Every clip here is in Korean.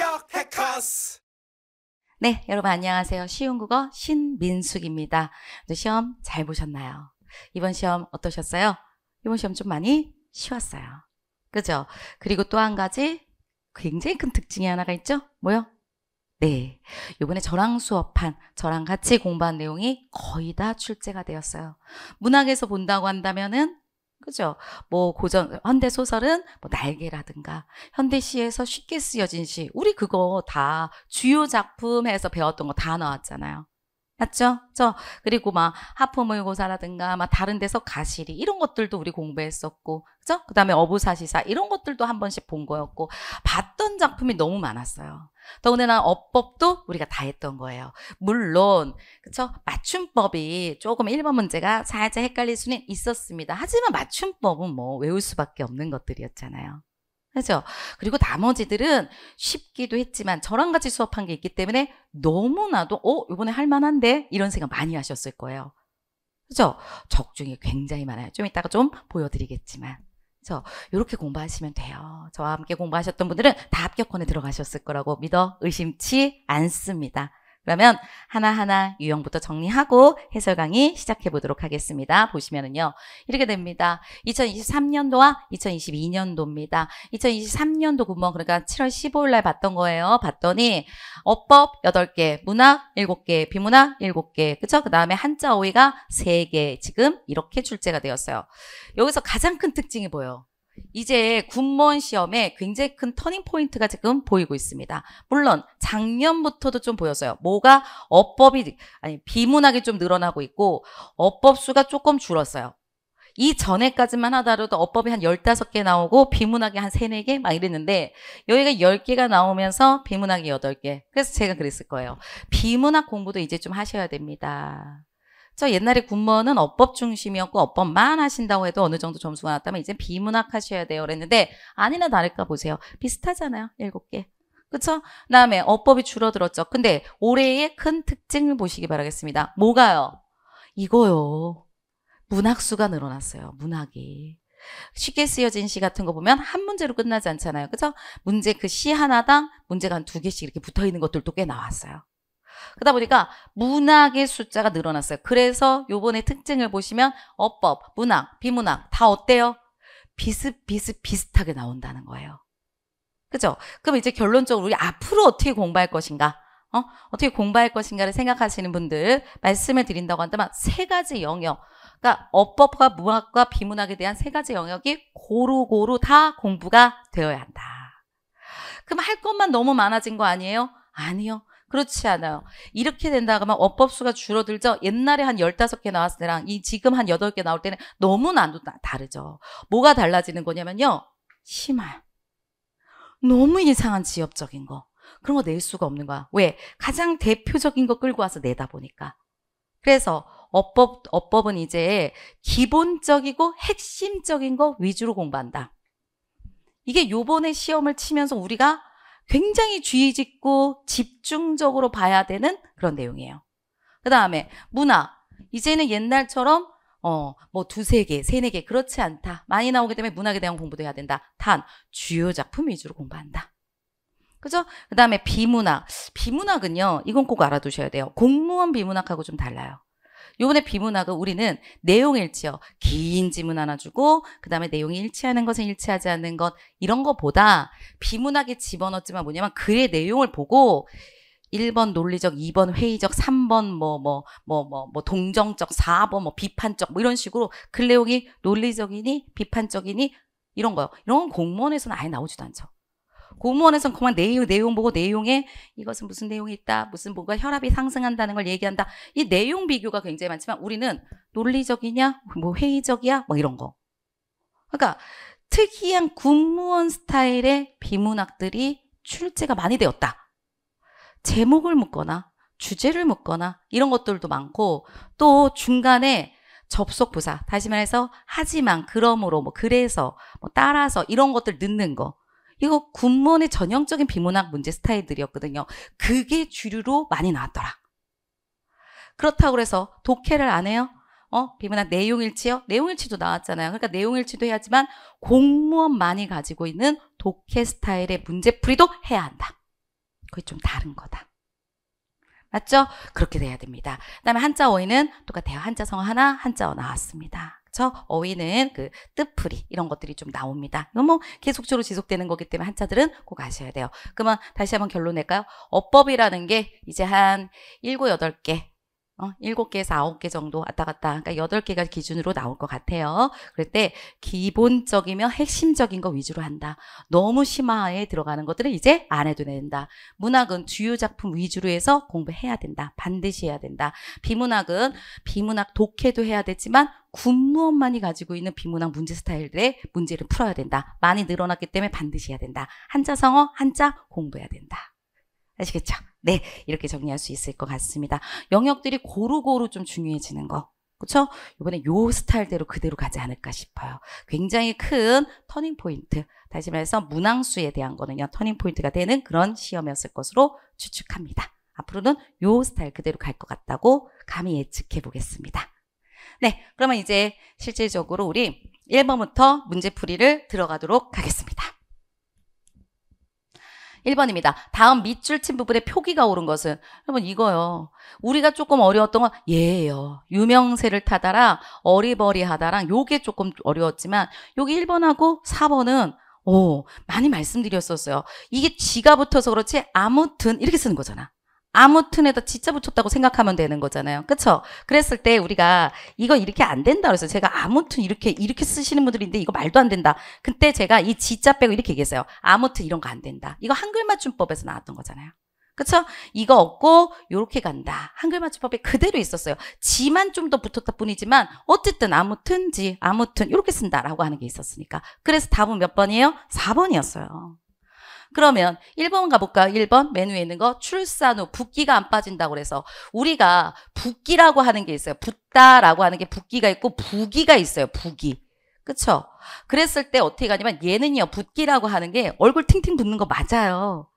합격 해커스. 네, 여러분 안녕하세요. 쉬운 국어 신민숙입니다. 오늘 시험 잘 보셨나요? 이번 시험 어떠셨어요? 이번 시험 좀 많이 쉬웠어요. 그죠? 그리고 또 한 가지 굉장히 큰 특징이 하나가 있죠? 뭐요? 네, 이번에 저랑 수업한 저랑 같이 공부한 내용이 거의 다 출제가 되었어요. 문학에서 본다고 한다면은 그죠? 뭐 고전 현대 소설은 뭐 날개라든가 현대 시에서 쉽게 쓰여진 시 우리 그거 다 주요 작품에서 배웠던 거 다 나왔잖아요. 맞죠? 저 그리고 막하품의고사라든가막 다른 데서 가시리 이런 것들도 우리 공부했었고 그죠? 그다음에 어부사시사 이런 것들도 한 번씩 본 거였고 봤던 작품이 너무 많았어요. 더군다나 어법도 우리가 다 했던 거예요. 물론 그쵸 맞춤법이 조금 1번 문제가 살짝 헷갈릴 수는 있었습니다. 하지만 맞춤법은 뭐 외울 수밖에 없는 것들이었잖아요. 그죠 그리고 나머지들은 쉽기도 했지만 저랑 같이 수업한 게 있기 때문에 너무나도 어 이번에 할 만한데 이런 생각 많이 하셨을 거예요. 그죠? 적중이 굉장히 많아요. 좀 이따가 좀 보여드리겠지만. 그래서 이렇게 공부하시면 돼요. 저와 함께 공부하셨던 분들은 다 합격권에 들어가셨을 거라고 믿어 의심치 않습니다. 그러면 하나하나 유형부터 정리하고 해설 강의 시작해 보도록 하겠습니다. 보시면은요. 이렇게 됩니다. 2023년도와 2022년도입니다. 2023년도 구멍 그러니까 7월 15일 날 봤던 거예요. 봤더니 어법 8개, 문학 7개, 비문학 7개. 그렇죠? 그다음에 한자 어휘가 3개. 지금 이렇게 출제가 되었어요. 여기서 가장 큰 특징이 보여. 이제 군무원 시험에 굉장히 큰 터닝 포인트가 지금 보이고 있습니다. 물론 작년부터도 좀 보였어요. 뭐가 어법이 아니 비문학이 좀 늘어나고 있고 어법 수가 조금 줄었어요. 이 전에까지만 하더라도 어법이 한 15개 나오고 비문학이 한 3, 4개 막 이랬는데 여기가 10개가 나오면서 비문학이 8개. 그래서 제가 그랬을 거예요. 비문학 공부도 이제 좀 하셔야 됩니다. 저 옛날에 군무원은 어법 중심이었고 어법만 하신다고 해도 어느 정도 점수가 나왔다면 이제 비문학 하셔야 돼요. 그랬는데 아니나 다를까 보세요. 비슷하잖아요. 일곱 개. 그쵸? 그 다음에 어법이 줄어들었죠. 근데 올해의 큰 특징을 보시기 바라겠습니다. 뭐가요? 이거요. 문학수가 늘어났어요. 문학이. 쉽게 쓰여진 시 같은 거 보면 한 문제로 끝나지 않잖아요. 그죠? 문제 그 시 하나당 문제가 한 두 개씩 이렇게 붙어 있는 것들도 꽤 나왔어요. 그러다 보니까 문학의 숫자가 늘어났어요. 그래서 요번에 특징을 보시면 어법, 문학, 비문학 다 어때요? 비슷비슷비슷하게 나온다는 거예요. 그죠? 그럼 이제 결론적으로 우리 앞으로 어떻게 공부할 것인가? 어? 어떻게 공부할 것인가를 생각하시는 분들 말씀을 드린다고 한다면 세 가지 영역 그러니까 어법과 문학과 비문학에 대한 세 가지 영역이 고루고루 다 공부가 되어야 한다. 그럼 할 것만 너무 많아진 거 아니에요? 아니요. 그렇지 않아요. 이렇게 된다 그러면 어법수가 줄어들죠. 옛날에 한 15개 나왔을 때랑 이 지금 한 8개 나올 때는 너무 난도 다르죠. 뭐가 달라지는 거냐면요. 심할. 너무 이상한 지엽적인 거. 그런 거 낼 수가 없는 거야. 왜? 가장 대표적인 거 끌고 와서 내다 보니까. 그래서 어법, 어법은 이제 기본적이고 핵심적인 거 위주로 공부한다. 이게 요번에 시험을 치면서 우리가 굉장히 주의 짓고 집중적으로 봐야 되는 그런 내용이에요. 그 다음에 문화. 이제는 옛날처럼 어, 뭐 두세 개, 세네 개 그렇지 않다. 많이 나오기 때문에 문학에 대한 공부도 해야 된다. 단 주요 작품 위주로 공부한다. 그죠? 그다음에 비문학. 비문학은요. 이건 꼭 알아두셔야 돼요. 공무원 비문학하고 좀 달라요. 요번에 비문학은 우리는 내용 일치어 긴 지문 하나 주고 그다음에 내용이 일치하는 것은 일치하지 않는 것 이런 것보다 비문학에 집어넣지만 뭐냐면 글의 내용을 보고 1번 논리적, 2번 회의적, 3번 뭐 뭐 뭐뭐뭐 뭐, 뭐, 뭐 동정적, 4번 뭐 비판적 뭐 이런 식으로 글 내용이 논리적이니 비판적이니 이런 거요. 이런 건 공무원에서는 아예 나오지도 않죠. 고무원에서는 그만 내용, 내용 보고 내용에 이것은 무슨 내용이 있다. 무슨 뭔가 혈압이 상승한다는 걸 얘기한다. 이 내용 비교가 굉장히 많지만 우리는 논리적이냐? 뭐 회의적이야? 뭐 이런 거. 그러니까 특이한 군무원 스타일의 비문학들이 출제가 많이 되었다. 제목을 묻거나 주제를 묻거나 이런 것들도 많고 또 중간에 접속 부사 다시 말해서 하지만 그러므로 뭐 그래서 뭐 따라서 이런 것들 넣는 거 이거 군무원의 전형적인 비문학 문제 스타일들이었거든요. 그게 주류로 많이 나왔더라. 그렇다고 해서 독해를 안 해요? 어? 비문학 내용일치요? 내용일치도 나왔잖아요. 그러니까 내용일치도 해야지만 공무원만이 가지고 있는 독해 스타일의 문제풀이도 해야 한다. 그게 좀 다른 거다. 맞죠? 그렇게 돼야 됩니다. 그 다음에 한자어에는 똑같아요. 한자성 어 하나, 한자어 나왔습니다. 그쵸? 어휘는 그 뜻풀이 이런 것들이 좀 나옵니다. 이건 뭐 계속적으로 지속되는 거기 때문에 한자들은 꼭 아셔야 돼요. 그러면 다시 한번 결론 낼까요? 어법이라는 게 이제 한 7, 8개 어, 7개에서 9개 정도 왔다 갔다 그러니까 8개가 기준으로 나올 것 같아요. 그럴 때 기본적이며 핵심적인 거 위주로 한다. 너무 심화에 들어가는 것들은 이제 안 해도 된다. 문학은 주요 작품 위주로 해서 공부해야 된다. 반드시 해야 된다. 비문학은 비문학 독해도 해야 되지만 군무원만이 가지고 있는 비문학 문제 스타일의 들 문제를 풀어야 된다. 많이 늘어났기 때문에 반드시 해야 된다. 한자 성어, 한자 공부해야 된다. 아시겠죠? 네, 이렇게 정리할 수 있을 것 같습니다. 영역들이 고루고루 좀 중요해지는 거. 그렇죠? 이번에 요 스타일대로 그대로 가지 않을까 싶어요. 굉장히 큰 터닝 포인트. 다시 말해서 문항수에 대한 거는요. 터닝 포인트가 되는 그런 시험이었을 것으로 추측합니다. 앞으로는 요 스타일 그대로 갈 것 같다고 감히 예측해 보겠습니다. 네, 그러면 이제 실질적으로 우리 1번부터 문제풀이를 들어가도록 하겠습니다. 1번입니다. 다음 밑줄 친 부분에 표기가 오른 것은 여러분 이거요. 우리가 조금 어려웠던 건 얘예요. 유명세를 타다랑 어리버리하다랑 요게 조금 어려웠지만 여기 1번하고 4번은 오 많이 말씀드렸었어요. 이게 지가 붙어서 그렇지 아무튼 이렇게 쓰는 거잖아. 아무튼에다 진짜 붙였다고 생각하면 되는 거잖아요. 그렇죠? 그랬을 때 우리가 이거 이렇게 안 된다 그래서 제가 아무튼 이렇게 이렇게 쓰시는 분들인데 이거 말도 안 된다. 그때 제가 이 진짜 빼고 이렇게 얘기했어요. 아무튼 이런 거 안 된다. 이거 한글 맞춤법에서 나왔던 거잖아요. 그쵸? 이거 없고 요렇게 간다. 한글 맞춤법에 그대로 있었어요. 지만 좀 더 붙었다 뿐이지만 어쨌든 아무튼 지 아무튼 요렇게 쓴다라고 하는 게 있었으니까. 그래서 답은 몇 번이에요? 4번이었어요. 그러면 1번 가볼까요? 1번 맨위에 있는 거 출산 후 붓기가 안 빠진다고 그래서 우리가 붓기라고 하는 게 있어요. 붓다라고 하는 게 붓기가 있고 부기가 있어요. 부기. 그쵸? 그랬을 때 어떻게 가냐면 얘는요. 붓기라고 하는 게 얼굴 팅팅 붓는 거 맞아요.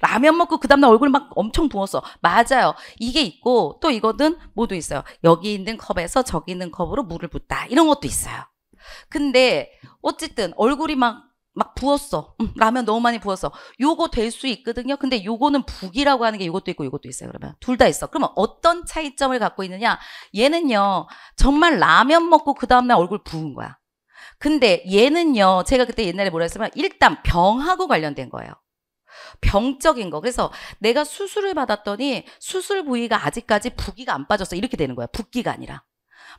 라면 먹고 그 다음날 얼굴 막 엄청 부었어. 맞아요. 이게 있고 또 이거는 뭐도 있어요. 여기 있는 컵에서 저기 있는 컵으로 물을 붓다. 이런 것도 있어요. 근데 어쨌든 얼굴이 막막 부었어. 음, 라면 너무 많이 부었어. 요거 될 수 있거든요. 근데 요거는 북이라고 하는 게 이것도 있고 이것도 있어요. 그러면 둘 다 있어. 그러면 어떤 차이점을 갖고 있느냐? 얘는요. 정말 라면 먹고 그 다음 날 얼굴 부은 거야. 근데 얘는요. 제가 그때 옛날에 뭐라 했으면 일단 병하고 관련된 거예요. 병적인 거. 그래서 내가 수술을 받았더니 수술 부위가 아직까지 부기가 안 빠졌어. 이렇게 되는 거야. 붓기가 아니라.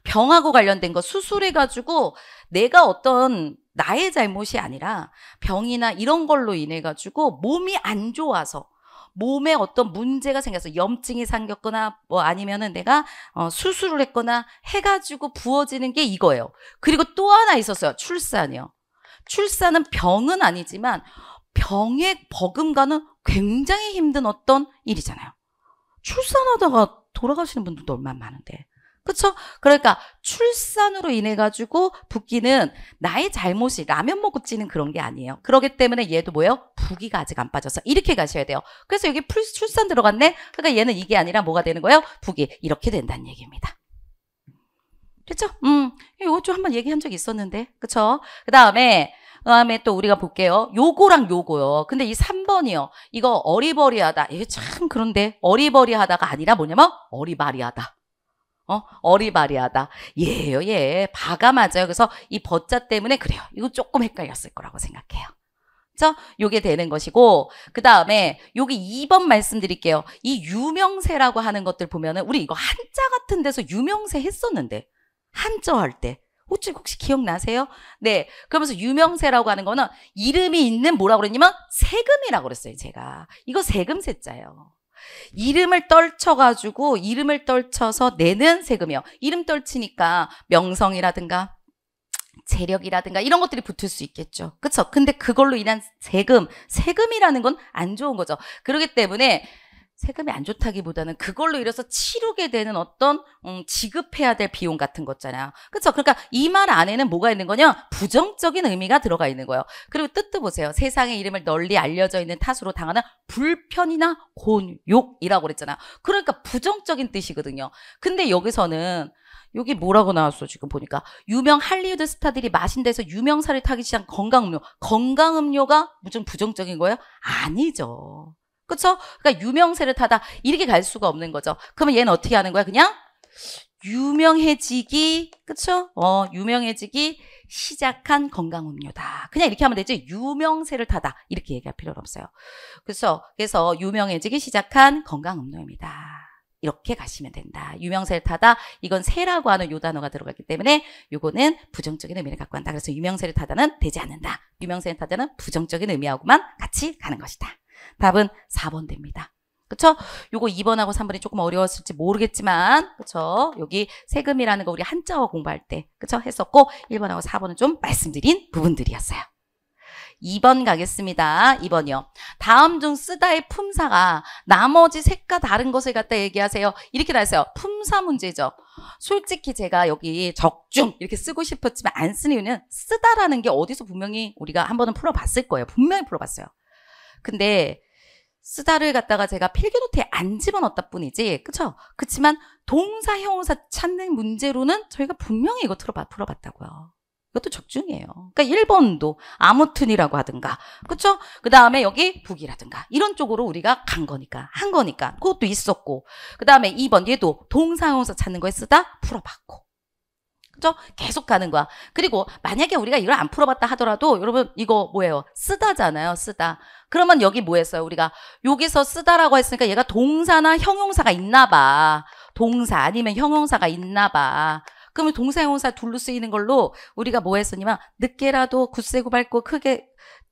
병하고 관련된 거 수술해가지고 내가 어떤 나의 잘못이 아니라 병이나 이런 걸로 인해 가지고 몸이 안 좋아서 몸에 어떤 문제가 생겨서 염증이 생겼거나 뭐 아니면은 내가 어, 수술을 했거나 해가지고 부어지는 게 이거예요. 그리고 또 하나 있었어요. 출산이요. 출산은 병은 아니지만 병의 버금가는 굉장히 힘든 어떤 일이잖아요. 출산하다가 돌아가시는 분들도 얼마나 많은데 그렇죠? 그러니까 출산으로 인해 가지고 붓기는 나의 잘못이 라면 먹고 찌는 그런 게 아니에요. 그러기 때문에 얘도 뭐예요? 부기가 아직 안 빠져서 이렇게 가셔야 돼요. 그래서 여기 출산 들어갔네. 그러니까 얘는 이게 아니라 뭐가 되는 거예요? 부기 이렇게 된다는 얘기입니다. 됐죠? 음, 이거 좀 한번 얘기한 적이 있었는데, 그렇죠? 그 다음에 그다음에 또 우리가 볼게요. 요거랑 요거요. 근데 이 3번이요. 이거 어리버리하다. 이게 참 그런데 어리버리하다가 아니라 뭐냐면 어리바리하다. 어, 어리바리하다. 예요, 예. 바가 맞아요. 그래서 이 버자 때문에 그래요. 이거 조금 헷갈렸을 거라고 생각해요. 그죠? 요게 되는 것이고, 그 다음에 여기 2번 말씀드릴게요. 이 유명세라고 하는 것들 보면은 우리 이거 한자 같은 데서 유명세 했었는데, 한자 할 때. 혹시, 혹시 기억나세요? 네. 그러면서 유명세라고 하는 거는 이름이 있는 뭐라고 그랬냐면 세금이라고 그랬어요, 제가. 이거 세금세자예요. 이름을 떨쳐가지고 이름을 떨쳐서 내는 세금이요. 이름 떨치니까 명성이라든가 재력이라든가 이런 것들이 붙을 수 있겠죠. 그렇죠? 근데 그걸로 인한 세금, 세금이라는 건 안 좋은 거죠. 그러기 때문에 세금이 안 좋다기보다는 그걸로 인해서 치르게 되는 어떤 음, 지급해야 될 비용 같은 거잖아요. 그렇죠? 그러니까 이 말 안에는 뭐가 있는 거냐? 부정적인 의미가 들어가 있는 거예요. 그리고 뜻도 보세요. 세상의 이름을 널리 알려져 있는 탓으로 당하는 불편이나 곤욕이라고 그랬잖아요. 그러니까 부정적인 뜻이거든요. 근데 여기서는 여기 뭐라고 나왔어 지금 보니까 유명 할리우드 스타들이 마신 데서 유명사를 타기 시작한 건강음료 건강음료가 무슨 부정적인 거예요? 아니죠 그렇죠? 그러니까 유명세를 타다 이렇게 갈 수가 없는 거죠. 그러면 얘는 어떻게 하는 거야? 그냥 유명해지기 그렇죠? 어, 유명해지기 시작한 건강음료다. 그냥 이렇게 하면 되지 유명세를 타다 이렇게 얘기할 필요는 없어요. 그래서 그래서 유명해지기 시작한 건강음료입니다. 이렇게 가시면 된다. 유명세를 타다 이건 세라고 하는 요 단어가 들어갔기 때문에 요거는 부정적인 의미를 갖고 한다. 그래서 유명세를 타다는 되지 않는다. 유명세를 타다는 부정적인 의미하고만 같이 가는 것이다. 답은 4번 됩니다. 그쵸? 요거 2번하고 3번이 조금 어려웠을지 모르겠지만, 그쵸? 여기 세금이라는 거 우리 한자어 공부할 때, 그쵸? 했었고, 1번하고 4번은 좀 말씀드린 부분들이었어요. 2번 가겠습니다. 2번이요. 다음 중 쓰다의 품사가 나머지 색과 다른 것을 갖다 얘기하세요. 이렇게 나왔어요. 품사 문제죠. 솔직히 제가 여기 적중 이렇게 쓰고 싶었지만 안 쓰는 이유는 쓰다라는 게 어디서 분명히 우리가 한 번은 풀어봤을 거예요. 분명히 풀어봤어요. 근데 쓰다를 갖다가 제가 필기노트에 안 집어넣었다 뿐이지 그쵸? 그치만 동사 형사 찾는 문제로는 저희가 분명히 이거 틀어봐 풀어봤다고요 이것도 적중이에요 그러니까 1번도 아무튼이라고 하든가 그쵸? 그 다음에 여기 북이라든가 이런 쪽으로 우리가 간 거니까 한 거니까 그것도 있었고 그 다음에 2번 얘도 동사 형사 찾는 거에 쓰다 풀어봤고 그죠? 계속 가는 거야. 그리고 만약에 우리가 이걸 안 풀어봤다 하더라도 여러분 이거 뭐예요? 쓰다잖아요. 쓰다. 그러면 여기 뭐 했어요? 우리가 여기서 쓰다라고 했으니까 얘가 동사나 형용사가 있나 봐. 동사 아니면 형용사가 있나 봐. 그러면 동사 형용사 둘로 쓰이는 걸로 우리가 뭐 했었냐면 늦게라도 굳세고 밝고 크게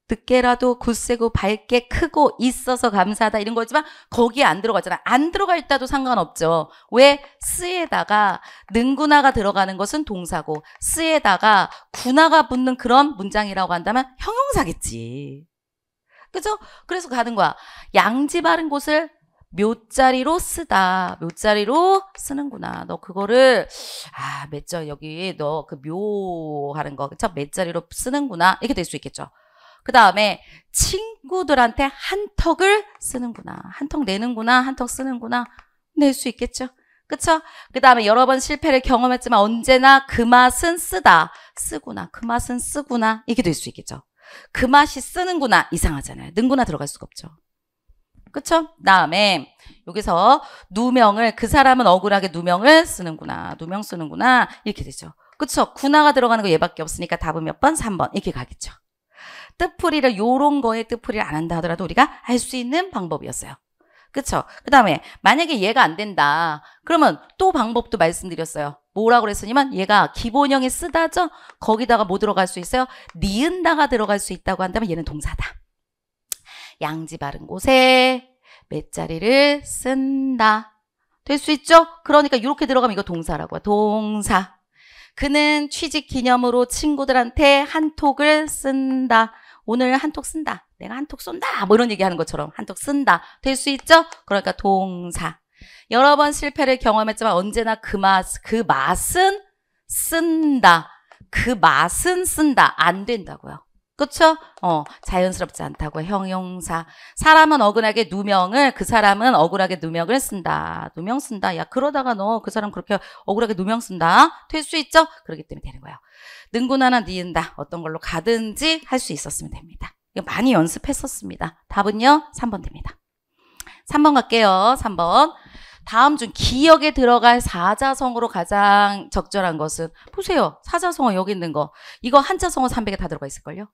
늦게라도 굳세고 밝게 크고 있어서 감사하다 이런 거지만 거기에 안 들어가잖아. 안 들어가 있다도 상관없죠. 왜 쓰에다가 능구나가 들어가는 것은 동사고 쓰에다가 구나가 붙는 그런 문장이라고 한다면 형용사겠지. 그죠? 그래서 가는 거야. 양지 바른 곳을 묘자리로 쓰다. 묘자리로 쓰는구나. 너 그거를 아, 맷절 여기 너 그 묘 하는 거. 그쵸? 맷자리로 쓰는구나. 이렇게 될 수 있겠죠. 그 다음에 친구들한테 한턱을 쓰는구나. 한 턱 내는구나. 한 턱 쓰는구나. 낼 수 있겠죠. 그쵸? 그 다음에 여러 번 실패를 경험했지만 언제나 그 맛은 쓰다. 쓰구나. 그 맛은 쓰구나. 이렇게 될 수 있겠죠. 그 맛이 쓰는구나 이상하잖아요. 는구나 들어갈 수가 없죠. 그쵸? 다음에 여기서 누명을 그 사람은 억울하게 누명을 쓰는구나 누명 쓰는구나 이렇게 되죠. 그쵸? 구나가 들어가는 거 얘밖에 없으니까 답은 몇 번? 3번 이렇게 가겠죠. 뜻풀이를 요런 거에 뜻풀이를 안 한다 하더라도 우리가 할 수 있는 방법이었어요. 그쵸? 그 다음에 만약에 얘가 안 된다. 그러면 또 방법도 말씀드렸어요. 뭐라고 그랬었냐면 얘가 기본형에 쓰다죠? 거기다가 뭐 들어갈 수 있어요? 니은다가 들어갈 수 있다고 한다면 얘는 동사다. 양지 바른 곳에 몇자리를 쓴다. 될 수 있죠? 그러니까 이렇게 들어가면 이거 동사라고요. 동사. 그는 취직 기념으로 친구들한테 한톡을 쓴다. 오늘 한 톡 쓴다. 내가 한턱 쏜다 뭐 이런 얘기하는 것처럼 한턱 쓴다 될 수 있죠? 그러니까 동사 여러 번 실패를 경험했지만 언제나 그 맛, 그 맛은 쓴다. 그 맛은 쓴다. 안 된다고요. 그쵸 어, 자연스럽지 않다고 형용사. 사람은 억울하게 누명을 그 사람은 억울하게 누명을 쓴다. 누명 쓴다. 야 그러다가 너 그 사람 그렇게 억울하게 누명 쓴다. 될 수 있죠? 그렇기 때문에 되는 거예요. 능구나나 니은다. 어떤 걸로 가든지 할 수 있었으면 됩니다. 많이 연습했었습니다. 답은요. 3번 됩니다. 3번 갈게요. 3번. 다음 중 기억에 들어갈 사자성어로 가장 적절한 것은 보세요. 사자성어 여기 있는 거. 이거 한자성어 300에 다 들어가 있을걸요?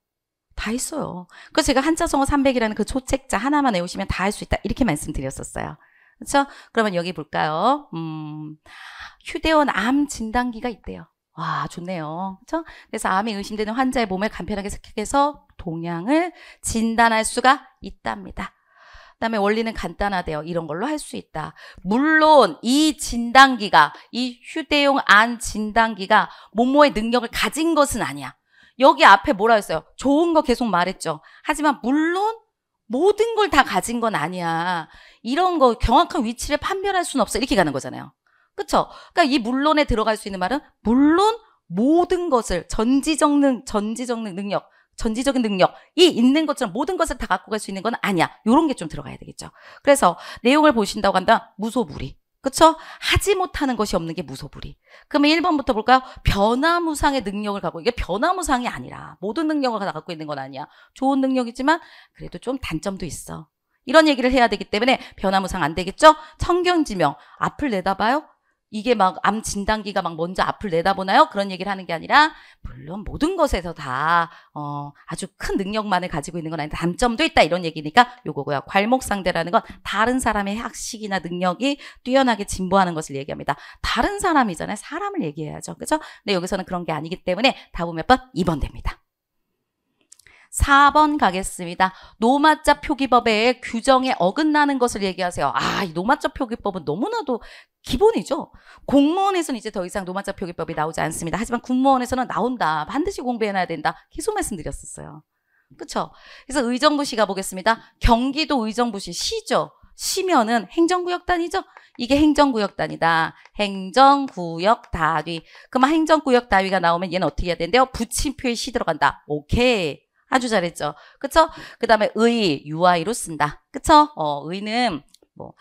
다 있어요. 그래서 제가 한자성어 300이라는 그 초책자 하나만 외우시면 다 할 수 있다. 이렇게 말씀드렸었어요. 그렇죠? 그러면 여기 볼까요? 음, 휴대원 암 진단기가 있대요. 와, 좋네요. 그쵸 그래서 암이 의심되는 환자의 몸을 간편하게 습격해서 동양을 진단할 수가 있답니다. 그다음에 원리는 간단하대요. 이런 걸로 할 수 있다. 물론 이 진단기가 이 휴대용 안 진단기가 모모의 능력을 가진 것은 아니야. 여기 앞에 뭐라 했어요? 좋은 거 계속 말했죠. 하지만 물론 모든 걸 다 가진 건 아니야. 이런 거경확한 위치를 판별할 수는 없어. 이렇게 가는 거잖아요. 그렇죠? 그러니까 이 물론에 들어갈 수 있는 말은 물론 모든 것을 전지적 능 전지적 능력 전지적인 능력이 있는 것처럼 모든 것을 다 갖고 갈 수 있는 건 아니야. 요런 게 좀 들어가야 되겠죠. 그래서 내용을 보신다고 한다. 무소불위. 그쵸? 하지 못하는 것이 없는 게 무소불위. 그러면 1번부터 볼까요? 변화무상의 능력을 갖고 이게 변화무상이 아니라 모든 능력을 다 갖고 있는 건 아니야. 좋은 능력이지만 그래도 좀 단점도 있어. 이런 얘기를 해야 되기 때문에 변화무상 안 되겠죠? 청경지명 앞을 내다봐요. 이게 막 암 진단기가 막 먼저 앞을 내다보나요? 그런 얘기를 하는 게 아니라 물론 모든 것에서 다 어, 아주 큰 능력만을 가지고 있는 건 아닌데 단점도 있다 이런 얘기니까 요거고요. 괄목상대라는 건 다른 사람의 학식이나 능력이 뛰어나게 진보하는 것을 얘기합니다. 다른 사람이잖아요. 사람을 얘기해야죠. 그죠? 근데 여기서는 그런 게 아니기 때문에 답은 몇 번? 2번 됩니다. 4번 가겠습니다. 노마자 표기법의 규정에 어긋나는 것을 얘기하세요. 아, 이 노마자 표기법은 너무나도 기본이죠. 공무원에서는 이제 더 이상 노마자 표기법이 나오지 않습니다. 하지만 군무원에서는 나온다. 반드시 공부해놔야 된다. 계속 말씀드렸었어요. 그렇죠? 그래서 의정부시 가보겠습니다. 경기도 의정부시 시죠. 시면은 행정구역 단이죠 이게 행정구역 단이다 행정구역 다위 그럼 행정구역 다위가 나오면 얘는 어떻게 해야 되는데요? 붙침표에시 들어간다. 오케이. 아주 잘했죠. 그쵸? 그 다음에 의, UI로 쓴다. 그쵸? 어, 의는 뭐,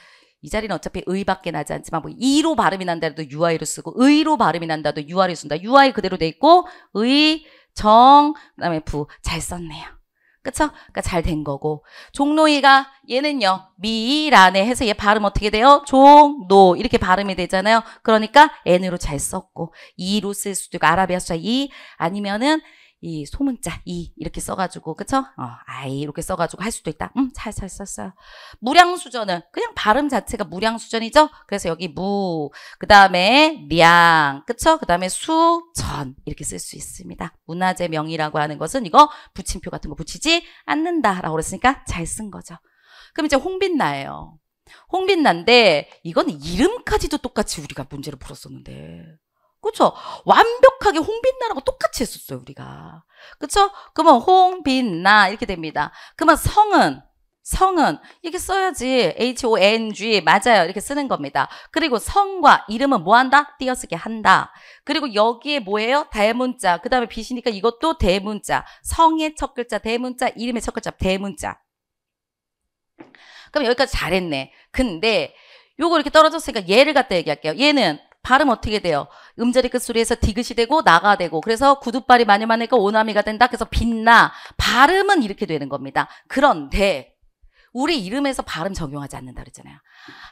이 자리는 어차피 의밖에 나지 않지만 뭐 이로 발음이 난다도 UI로 쓰고 의로 발음이 난다도 UI로 쓴다. UI 그대로 돼 있고 의, 정, 그다음에 부. 잘 썼네요. 그쵸? 그니까잘 된 거고 종로이가 얘는요 미란에 해서 얘 발음 어떻게 돼요? 종 노 이렇게 발음이 되잖아요 그러니까 N으로 잘 썼고 이로쓸 수도 있고 아라비아 숫자 이, 아니면은 이 소문자 이 이렇게 써가지고 그쵸? 어, 아이 이렇게 써가지고 할 수도 있다. 음, 잘잘 썼어요. 무량수전은 그냥 발음 자체가 무량수전이죠. 그래서 여기 무, 그 다음에 량, 그쵸? 그 다음에 수전 이렇게 쓸 수 있습니다. 문화재 명이라고 하는 것은 이거 붙임표 같은 거 붙이지 않는다라고 그랬으니까 잘 쓴 거죠. 그럼 이제 홍빛나예요. 홍빛난데 이건 이름까지도 똑같이 우리가 문제를 풀었었는데 그쵸 완벽하게 홍빛나라고 똑같이 했었어요 우리가. 그쵸 그러면 홍빛나 이렇게 됩니다. 그러면 성은 성은 이렇게 써야지 H-O-N-G 맞아요 이렇게 쓰는 겁니다. 그리고 성과 이름은 뭐한다? 띄어쓰기 한다. 그리고 여기에 뭐예요? 대문자 그 다음에 빛이니까 이것도 대문자 성의 첫 글자 대문자 이름의 첫 글자 대문자 그럼 여기까지 잘했네. 근데 요거 이렇게 떨어졌으니까 얘를 갖다 얘기할게요. 얘는 발음 어떻게 돼요? 음절이 끝소리에서 디귿이 되고 나가 되고 그래서 구두발이 마녀마니까 오나미가 된다. 그래서 빛나. 발음은 이렇게 되는 겁니다. 그런데 우리 이름에서 발음 적용하지 않는다 그랬잖아요.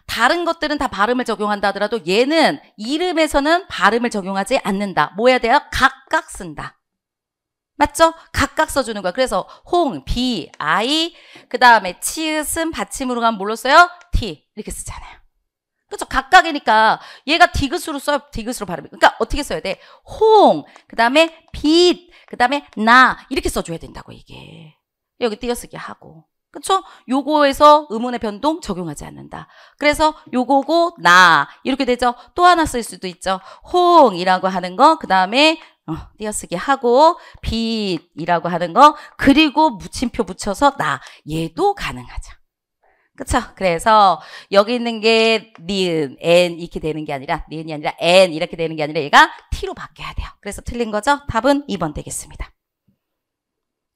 다른 것들은 다 발음을 적용한다 하더라도 얘는 이름에서는 발음을 적용하지 않는다. 뭐 해야 돼요? 각각 쓴다. 맞죠? 각각 써주는 거야. 그래서 홍, 비, 아이, 그 다음에 치읓은 받침으로 가면 뭘로 써요? 티 이렇게 쓰잖아요. 그렇죠. 각각이니까 얘가 디귿으로 써요. 디귿으로 발음이. 그러니까 어떻게 써야 돼? 홍, 그다음에 빛, 그다음에 나 이렇게 써줘야 된다고 이게. 여기 띄어쓰기 하고. 그렇죠? 요거에서 음운의 변동 적용하지 않는다. 그래서 요거고 나 이렇게 되죠. 또 하나 쓸 수도 있죠. 홍이라고 하는 거 그다음에 어, 띄어쓰기 하고 빛이라고 하는 거 그리고 무침표 붙여서 나 얘도 가능하죠. 그쵸? 그래서 여기 있는 게 니은, 엔 이렇게 되는 게 아니라 니은이 아니라 엔 이렇게 되는 게 아니라 얘가 t로 바뀌어야 돼요. 그래서 틀린 거죠? 답은 2번 되겠습니다.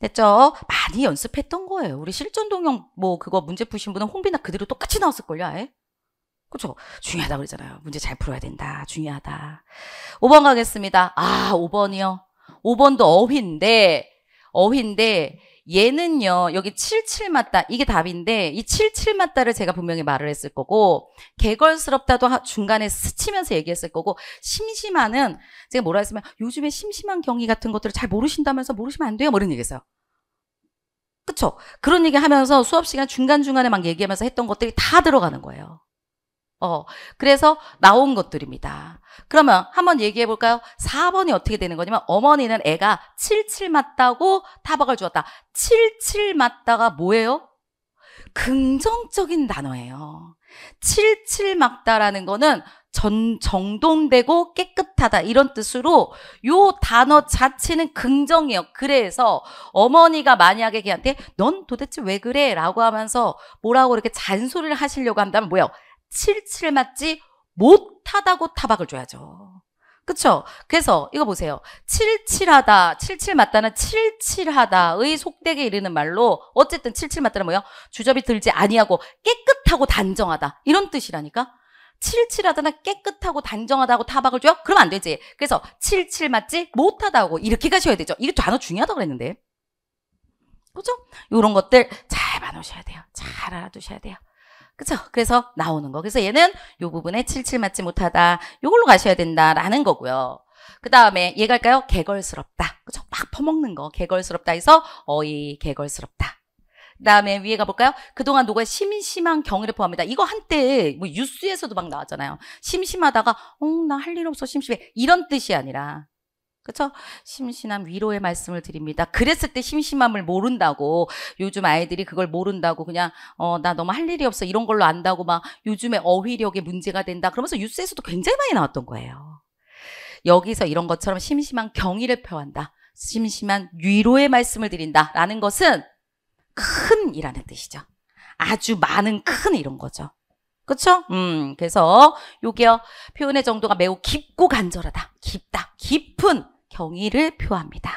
됐죠? 많이 연습했던 거예요. 우리 실전 동영 뭐 그거 문제 푸신 분은 홍비나 그대로 똑같이 나왔을걸요, 아예? 그렇죠? 중요하다 고 그러잖아요. 문제 잘 풀어야 된다. 중요하다. 5번 가겠습니다. 아, 5번이요. 5번도 어휘인데 어휘인데 얘는요, 여기 칠칠 맞다. 이게 답인데, 이 칠칠 맞다를 제가 분명히 말을 했을 거고, 개걸스럽다도 중간에 스치면서 얘기했을 거고, 심심한은 제가 뭐라 했으면, 요즘에 심심한 경위 같은 것들을 잘 모르신다면서 모르시면 안 돼요. 뭐 이런 얘기 했어요. 그쵸? 그런 얘기 하면서 수업시간 중간중간에 막 얘기하면서 했던 것들이 다 들어가는 거예요. 어, 그래서 나온 것들입니다. 그러면 한번 얘기해 볼까요? 4번이 어떻게 되는 거냐면 어머니는 애가 77 맞다고 타박을 주었다. 77 맞다가 뭐예요? 긍정적인 단어예요. 77 맞다라는 거는 전 정돈되고 깨끗하다 이런 뜻으로 요 단어 자체는 긍정이에요. 그래서 어머니가 만약에 걔한테 넌 도대체 왜 그래? 라고 하면서 뭐라고 이렇게 잔소리를 하시려고 한다면 뭐예 칠칠 맞지 못하다고 타박을 줘야죠. 그쵸 그래서 이거 보세요. 칠칠하다, 칠칠 맞다는 칠칠하다의 속되게 이르는 말로 어쨌든 칠칠 맞다는 뭐예요? 주접이 들지 아니하고 깨끗하고 단정하다 이런 뜻이라니까. 칠칠하다는 깨끗하고 단정하다고 타박을 줘요? 그럼 안 되지. 그래서 칠칠 맞지 못하다고 이렇게 가셔야 되죠. 이게 단어 중요하다고 그랬는데. 그죠? 이런 것들 잘 봐놓으셔야 돼요. 잘 알아두셔야 돼요. 그쵸 그래서 나오는 거. 그래서 얘는 요 부분에 칠칠 맞지 못하다. 요걸로 가셔야 된다라는 거고요. 그 다음에 얘 갈까요? 개걸스럽다. 그죠? 막 퍼먹는 거. 개걸스럽다 해서 어이 개걸스럽다. 그 다음에 위에 가볼까요? 그동안 누가 심심한 경위를 포함합니다. 이거 한때 뭐 뉴스에서도 막 나왔잖아요. 심심하다가 어 나 할 일 없어 심심해. 이런 뜻이 아니라 그렇죠? 심심함 위로의 말씀을 드립니다. 그랬을 때 심심함을 모른다고 요즘 아이들이 그걸 모른다고 그냥 어 나 너무 할 일이 없어 이런 걸로 안다고 막 요즘에 어휘력에 문제가 된다 그러면서 뉴스에서도 굉장히 많이 나왔던 거예요. 여기서 이런 것처럼 심심한 경의를 표한다. 심심한 위로의 말씀을 드린다라는 것은 큰이라는 뜻이죠. 아주 많은 큰 이런 거죠. 그렇죠? 음, 그래서 요게요. 표현의 정도가 매우 깊고 간절하다. 깊다. 깊은 경의를 표합니다.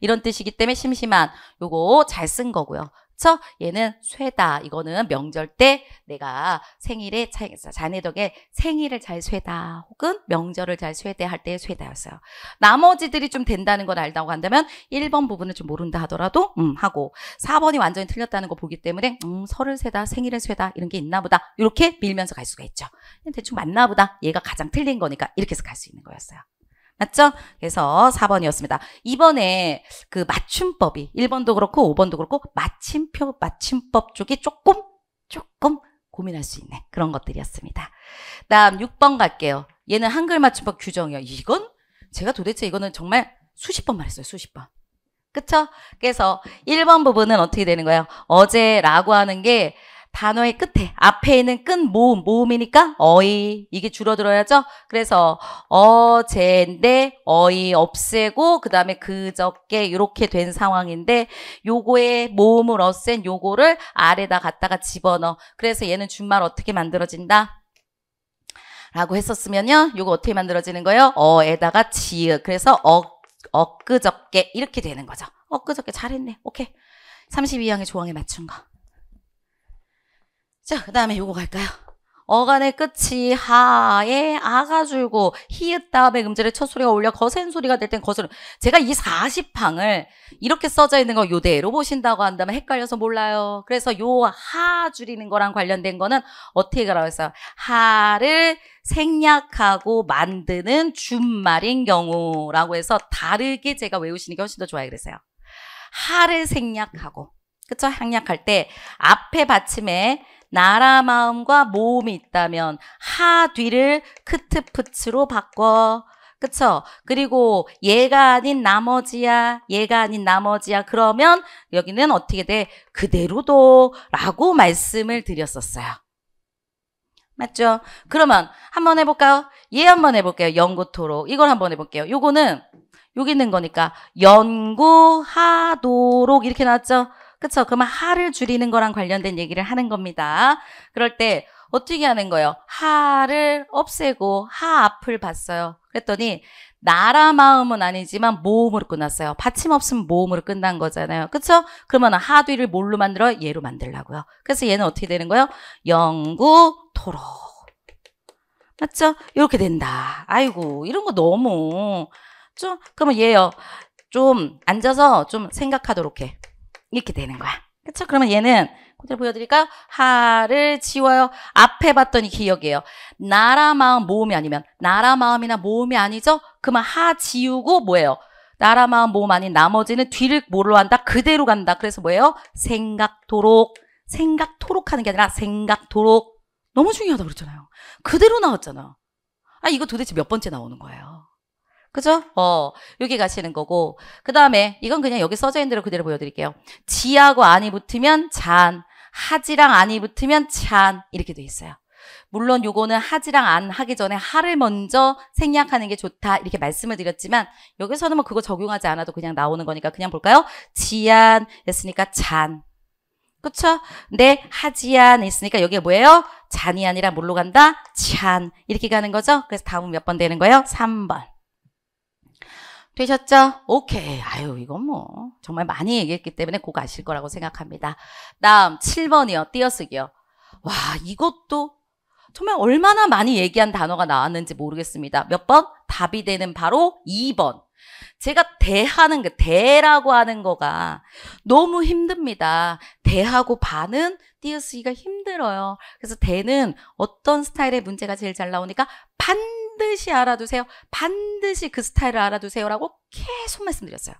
이런 뜻이기 때문에 심심한 요거 잘 쓴 거고요. 그쵸? 얘는 쇠다. 이거는 명절 때 내가 생일에 자네 덕에 생일을 잘 쇠다 혹은 명절을 잘 쇠대 할 때의 쇠다였어요. 나머지들이 좀 된다는 걸 알다고 한다면 1번 부분을 좀 모른다 하더라도 음 하고 4번이 완전히 틀렸다는 거 보기 때문에 음 설을 쇠다 생일을 쇠다 이런 게 있나 보다 이렇게 밀면서 갈 수가 있죠. 대충 맞나 보다 얘가 가장 틀린 거니까 이렇게 해서 갈 수 있는 거였어요. 맞죠? 그래서 4번이었습니다. 이번에 그 맞춤법이 1번도 그렇고 5번도 그렇고 맞춤표 맞춤법 쪽이 조금 조금 고민할 수 있는 그런 것들이었습니다. 다음 6번 갈게요. 얘는 한글 맞춤법 규정이요. 이건 제가 도대체 이거는 정말 수십 번 말했어요. 수십 번. 그쵸? 그래서 1번 부분은 어떻게 되는 거예요? 어제라고 하는 게 단어의 끝에 앞에 있는 끝 모음 모음이니까 어이 이게 줄어들어야죠. 그래서 어제인데 어이 없애고 그 다음에 그저께 이렇게 된 상황인데 요거의 모음을 없센 요거를 아래다 갖다가 집어넣어. 그래서 얘는 준말 어떻게 만들어진다? 라고 했었으면요. 요거 어떻게 만들어지는 거예요? 어에다가 지읒. 그래서 어, 엊그저께 이렇게 되는 거죠. 엊그저께 잘했네. 오케이. 32항의 조항에 맞춘 거. 자, 그 다음에 요거 갈까요? 어간의 끝이 하에 아가 줄고 히읗 다음에 음절의 첫 소리가 올려 거센 소리가 될 땐 거슬 제가 이 40항을 이렇게 써져 있는 거 요대로 보신다고 한다면 헷갈려서 몰라요. 그래서 요 하 줄이는 거랑 관련된 거는 어떻게 가라고 했어요? 하를 생략하고 만드는 준말인 경우라고 해서 다르게 제가 외우시는 게 훨씬 더 좋아요. 그랬어요 하를 생략하고 그쵸? 향약할때 앞에 받침에 나라 마음과 모음이 있다면 하 뒤를 크트푸츠로 바꿔. 그쵸? 그리고 얘가 아닌 나머지야, 얘가 아닌 나머지야. 그러면 여기는 어떻게 돼? 그대로도 라고 말씀을 드렸었어요. 맞죠? 그러면 한번 해볼까요? 얘 한번 해볼게요. 연구토록. 이걸 한번 해볼게요. 요거는 여기 있는 거니까 연구하도록 이렇게 나왔죠? 그쵸 그러면 하를 줄이는 거랑 관련된 얘기를 하는 겁니다. 그럴 때 어떻게 하는 거예요? 하를 없애고 하 앞을 봤어요. 그랬더니 나라 마음은 아니지만 모음으로 끝났어요. 받침 없으면 모음으로 끝난 거잖아요. 그쵸 그러면 하 뒤를 뭘로 만들어? 얘로 만들라고요. 그래서 얘는 어떻게 되는 거예요? 영구 토로. 맞죠? 이렇게 된다. 아이고 이런 거 너무 좀 그러면 얘요. 좀 앉아서 좀 생각하도록 해. 이렇게 되는 거야. 그렇죠? 그러면 얘는 그대로 보여드릴까요? 하를 지워요. 앞에 봤더니 기억이에요. 나라 마음 모음이 아니면 나라 마음이나 모음이 아니죠? 그러면 하 지우고 뭐예요? 나라 마음 모음 아닌 나머지는 뒤를 뭐로 한다? 그대로 간다. 그래서 뭐예요? 생각토록 생각토록 하는 게 아니라 생각토록 너무 중요하다고 그랬잖아요. 그대로 나왔잖아아 이거 도대체 몇 번째 나오는 거예요? 그죠? 어, 여기 가시는 거고. 그 다음에, 이건 그냥 여기 써져 있는 대로 그대로 보여드릴게요. 지하고 안이 붙으면 잔, 하지랑 안이 붙으면 잔, 이렇게 돼 있어요. 물론 요거는 하지랑 안 하기 전에 하를 먼저 생략하는 게 좋다 이렇게 말씀을 드렸지만 여기서는 뭐 그거 적용하지 않아도 그냥 나오는 거니까 그냥 볼까요? 지안 했으니까 잔 그쵸? 근데 하지안 했으니까 여기에 뭐예요? 잔이 아니라 뭘로 간다? 잔 이렇게 가는 거죠? 그래서 다음은 몇 번 되는 거예요? 3번 되셨죠? 오케이. 아유, 이건 뭐 정말 많이 얘기했기 때문에 꼭 아실 거라고 생각합니다. 다음 7번이요. 띄어쓰기요. 와, 이것도 정말 얼마나 많이 얘기한 단어가 나왔는지 모르겠습니다. 몇 번? 답이 되는 바로 2번. 제가 대하는 게 그, 대라고 하는 거가 너무 힘듭니다. 대하고 반은 띄어쓰기가 힘들어요. 그래서 대는 어떤 스타일의 문제가 제일 잘 나오니까 반 반드시 알아두세요. 반드시 그 스타일을 알아두세요라고 계속 말씀드렸어요.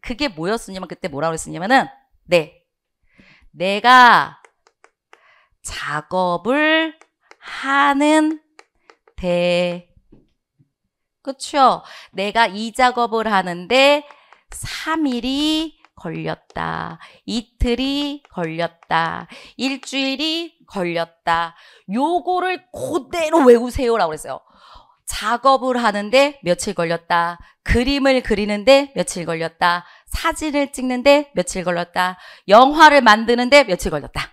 그게 뭐였으냐면 그때 뭐라고 했었냐면은 네. 내가 작업을 하는 데 그쵸? 내가 이 작업을 하는데 3일이 걸렸다. 이틀이 걸렸다. 일주일이 걸렸다. 요거를 그대로 외우세요라고 그랬어요. 작업을 하는데 며칠 걸렸다. 그림을 그리는데 며칠 걸렸다. 사진을 찍는데 며칠 걸렸다. 영화를 만드는데 며칠 걸렸다.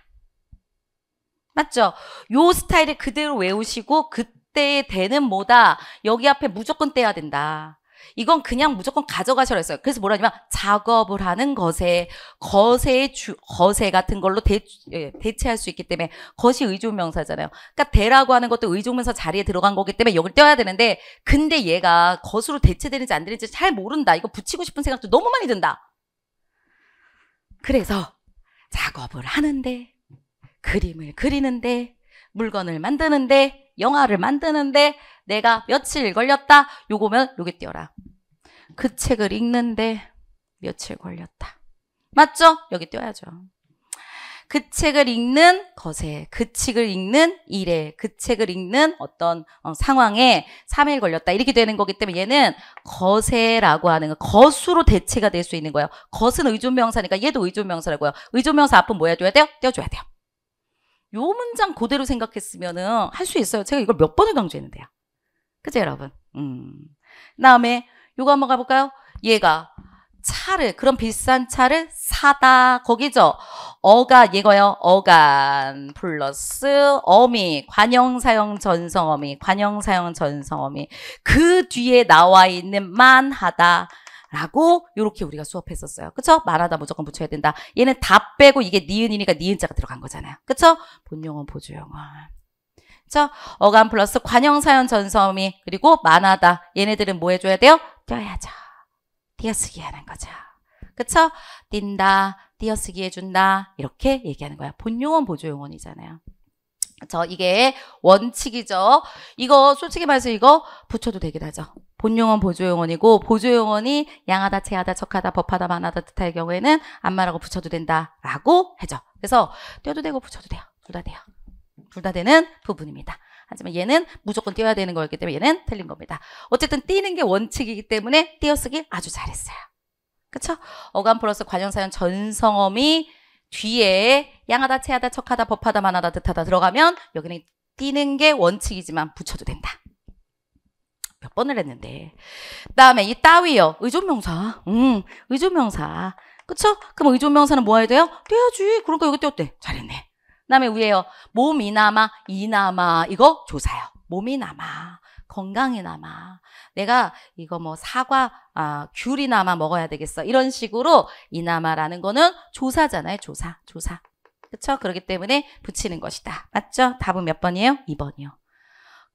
맞죠? 요 스타일을 그대로 외우시고 그때되는 뭐다. 여기 앞에 무조건 떼야 된다. 이건 그냥 무조건 가져가셔라 했어요. 그래서 뭐라냐면 작업을 하는 것에 거세 주, 거세 같은 걸로 대, 예, 대체할 수 있기 때문에 것이 의존명사잖아요. 그러니까 대라고 하는 것도 의존명사 자리에 들어간 거기 때문에 여기 떼어야 되는데 근데 얘가 것으로 대체되는지 안 되는지 잘 모른다. 이거 붙이고 싶은 생각도 너무 많이 든다. 그래서 작업을 하는데 그림을 그리는데 물건을 만드는데 영화를 만드는데 내가 며칠 걸렸다. 요거면 요게 띄어라. 그 책을 읽는데 며칠 걸렸다. 맞죠? 여기 띄어야죠그 책을 읽는 것에, 그 책을 읽는 일에, 그 책을 읽는 어떤 어, 상황에 3일 걸렸다. 이렇게 되는 거기 때문에 얘는 것에라고 하는 거, 것으로 대체가 될 수 있는 거예요. 것은 의존명사니까 얘도 의존명사라고요. 의존명사 앞은 뭐 해줘야 돼요? 떼어줘야 돼요. 요 문장 그대로 생각했으면은 할 수 있어요. 제가 이걸 몇 번을 강조했는데요. 그죠 여러분? 음. 다음에 요거 한번 가볼까요? 얘가 차를 그런 비싼 차를 사다 거기죠. 어가 얘거요. 어간 플러스 어미 관형사형 전성어미 관형사형 전성어미 그 뒤에 나와 있는 만하다 라고 이렇게 우리가 수업했었어요. 그쵸? 말하다 무조건 붙여야 된다. 얘는 다 빼고 이게 니은이니까 니은자가 들어간 거잖아요. 그쵸? 본용어, 보조용어. 그죠 어감 플러스 관형사연 전섬이 그리고 만화다 얘네들은 뭐 해줘야 돼요? 띄어야죠. 띄어쓰기 하는 거죠. 그쵸죠 띈다, 띄어쓰기 해준다 이렇게 얘기하는 거야. 본용언, 보조용언이잖아요. 저 이게 원칙이죠. 이거 솔직히 말해서 이거 붙여도 되긴 하죠. 본용언 보조용언이고 보조용언이 양하다, 체하다, 적하다, 법하다, 만하다 뜻할 경우에는 안말하고 붙여도 된다라고 해죠. 그래서 떼도 되고 붙여도 돼요. 둘 다 돼요. 둘다 되는 부분입니다. 하지만 얘는 무조건 띄워야 되는 거였기 때문에 얘는 틀린 겁니다. 어쨌든 띄는 게 원칙이기 때문에 띄어쓰기 아주 잘했어요. 그쵸? 어감 플러스 관용사연 전성어미 뒤에 양하다, 체하다, 척하다, 법하다, 만하다, 듯하다 들어가면 여기는 띄는 게 원칙이지만 붙여도 된다. 몇 번을 했는데. 그 다음에 이 따위요. 의존명사. 음, 의존명사. 그쵸? 그럼 의존명사는 뭐 해야 돼요? 떼야지. 그러니까 여기 떼었대. 잘했네. 그다음에 위에요. 몸이 남아, 이 남아. 이거 조사요. 몸이 남아. 건강이 남아. 내가 이거 뭐 사과 아, 귤이나마 먹어야 되겠어 이런 식으로 이나마라는 거는 조사잖아요. 조사 조사 그렇죠? 그렇기 때문에 붙이는 것이다. 맞죠? 답은 몇 번이에요? 2번이요.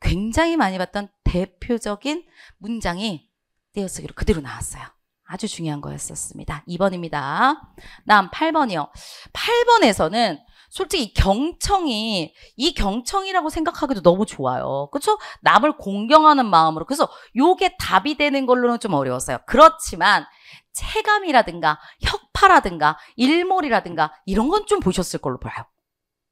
굉장히 많이 봤던 대표적인 문장이 띄어쓰기로 그대로 나왔어요. 아주 중요한 거였었습니다. 2번입니다. 다음 8번이요. 8번에서는 솔직히 경청이 이 경청이라고 생각하기도 너무 좋아요. 그렇죠? 남을 공경하는 마음으로. 그래서 요게 답이 되는 걸로는 좀 어려웠어요. 그렇지만 체감이라든가 혁파라든가 일몰이라든가 이런 건 좀 보셨을 걸로 봐요.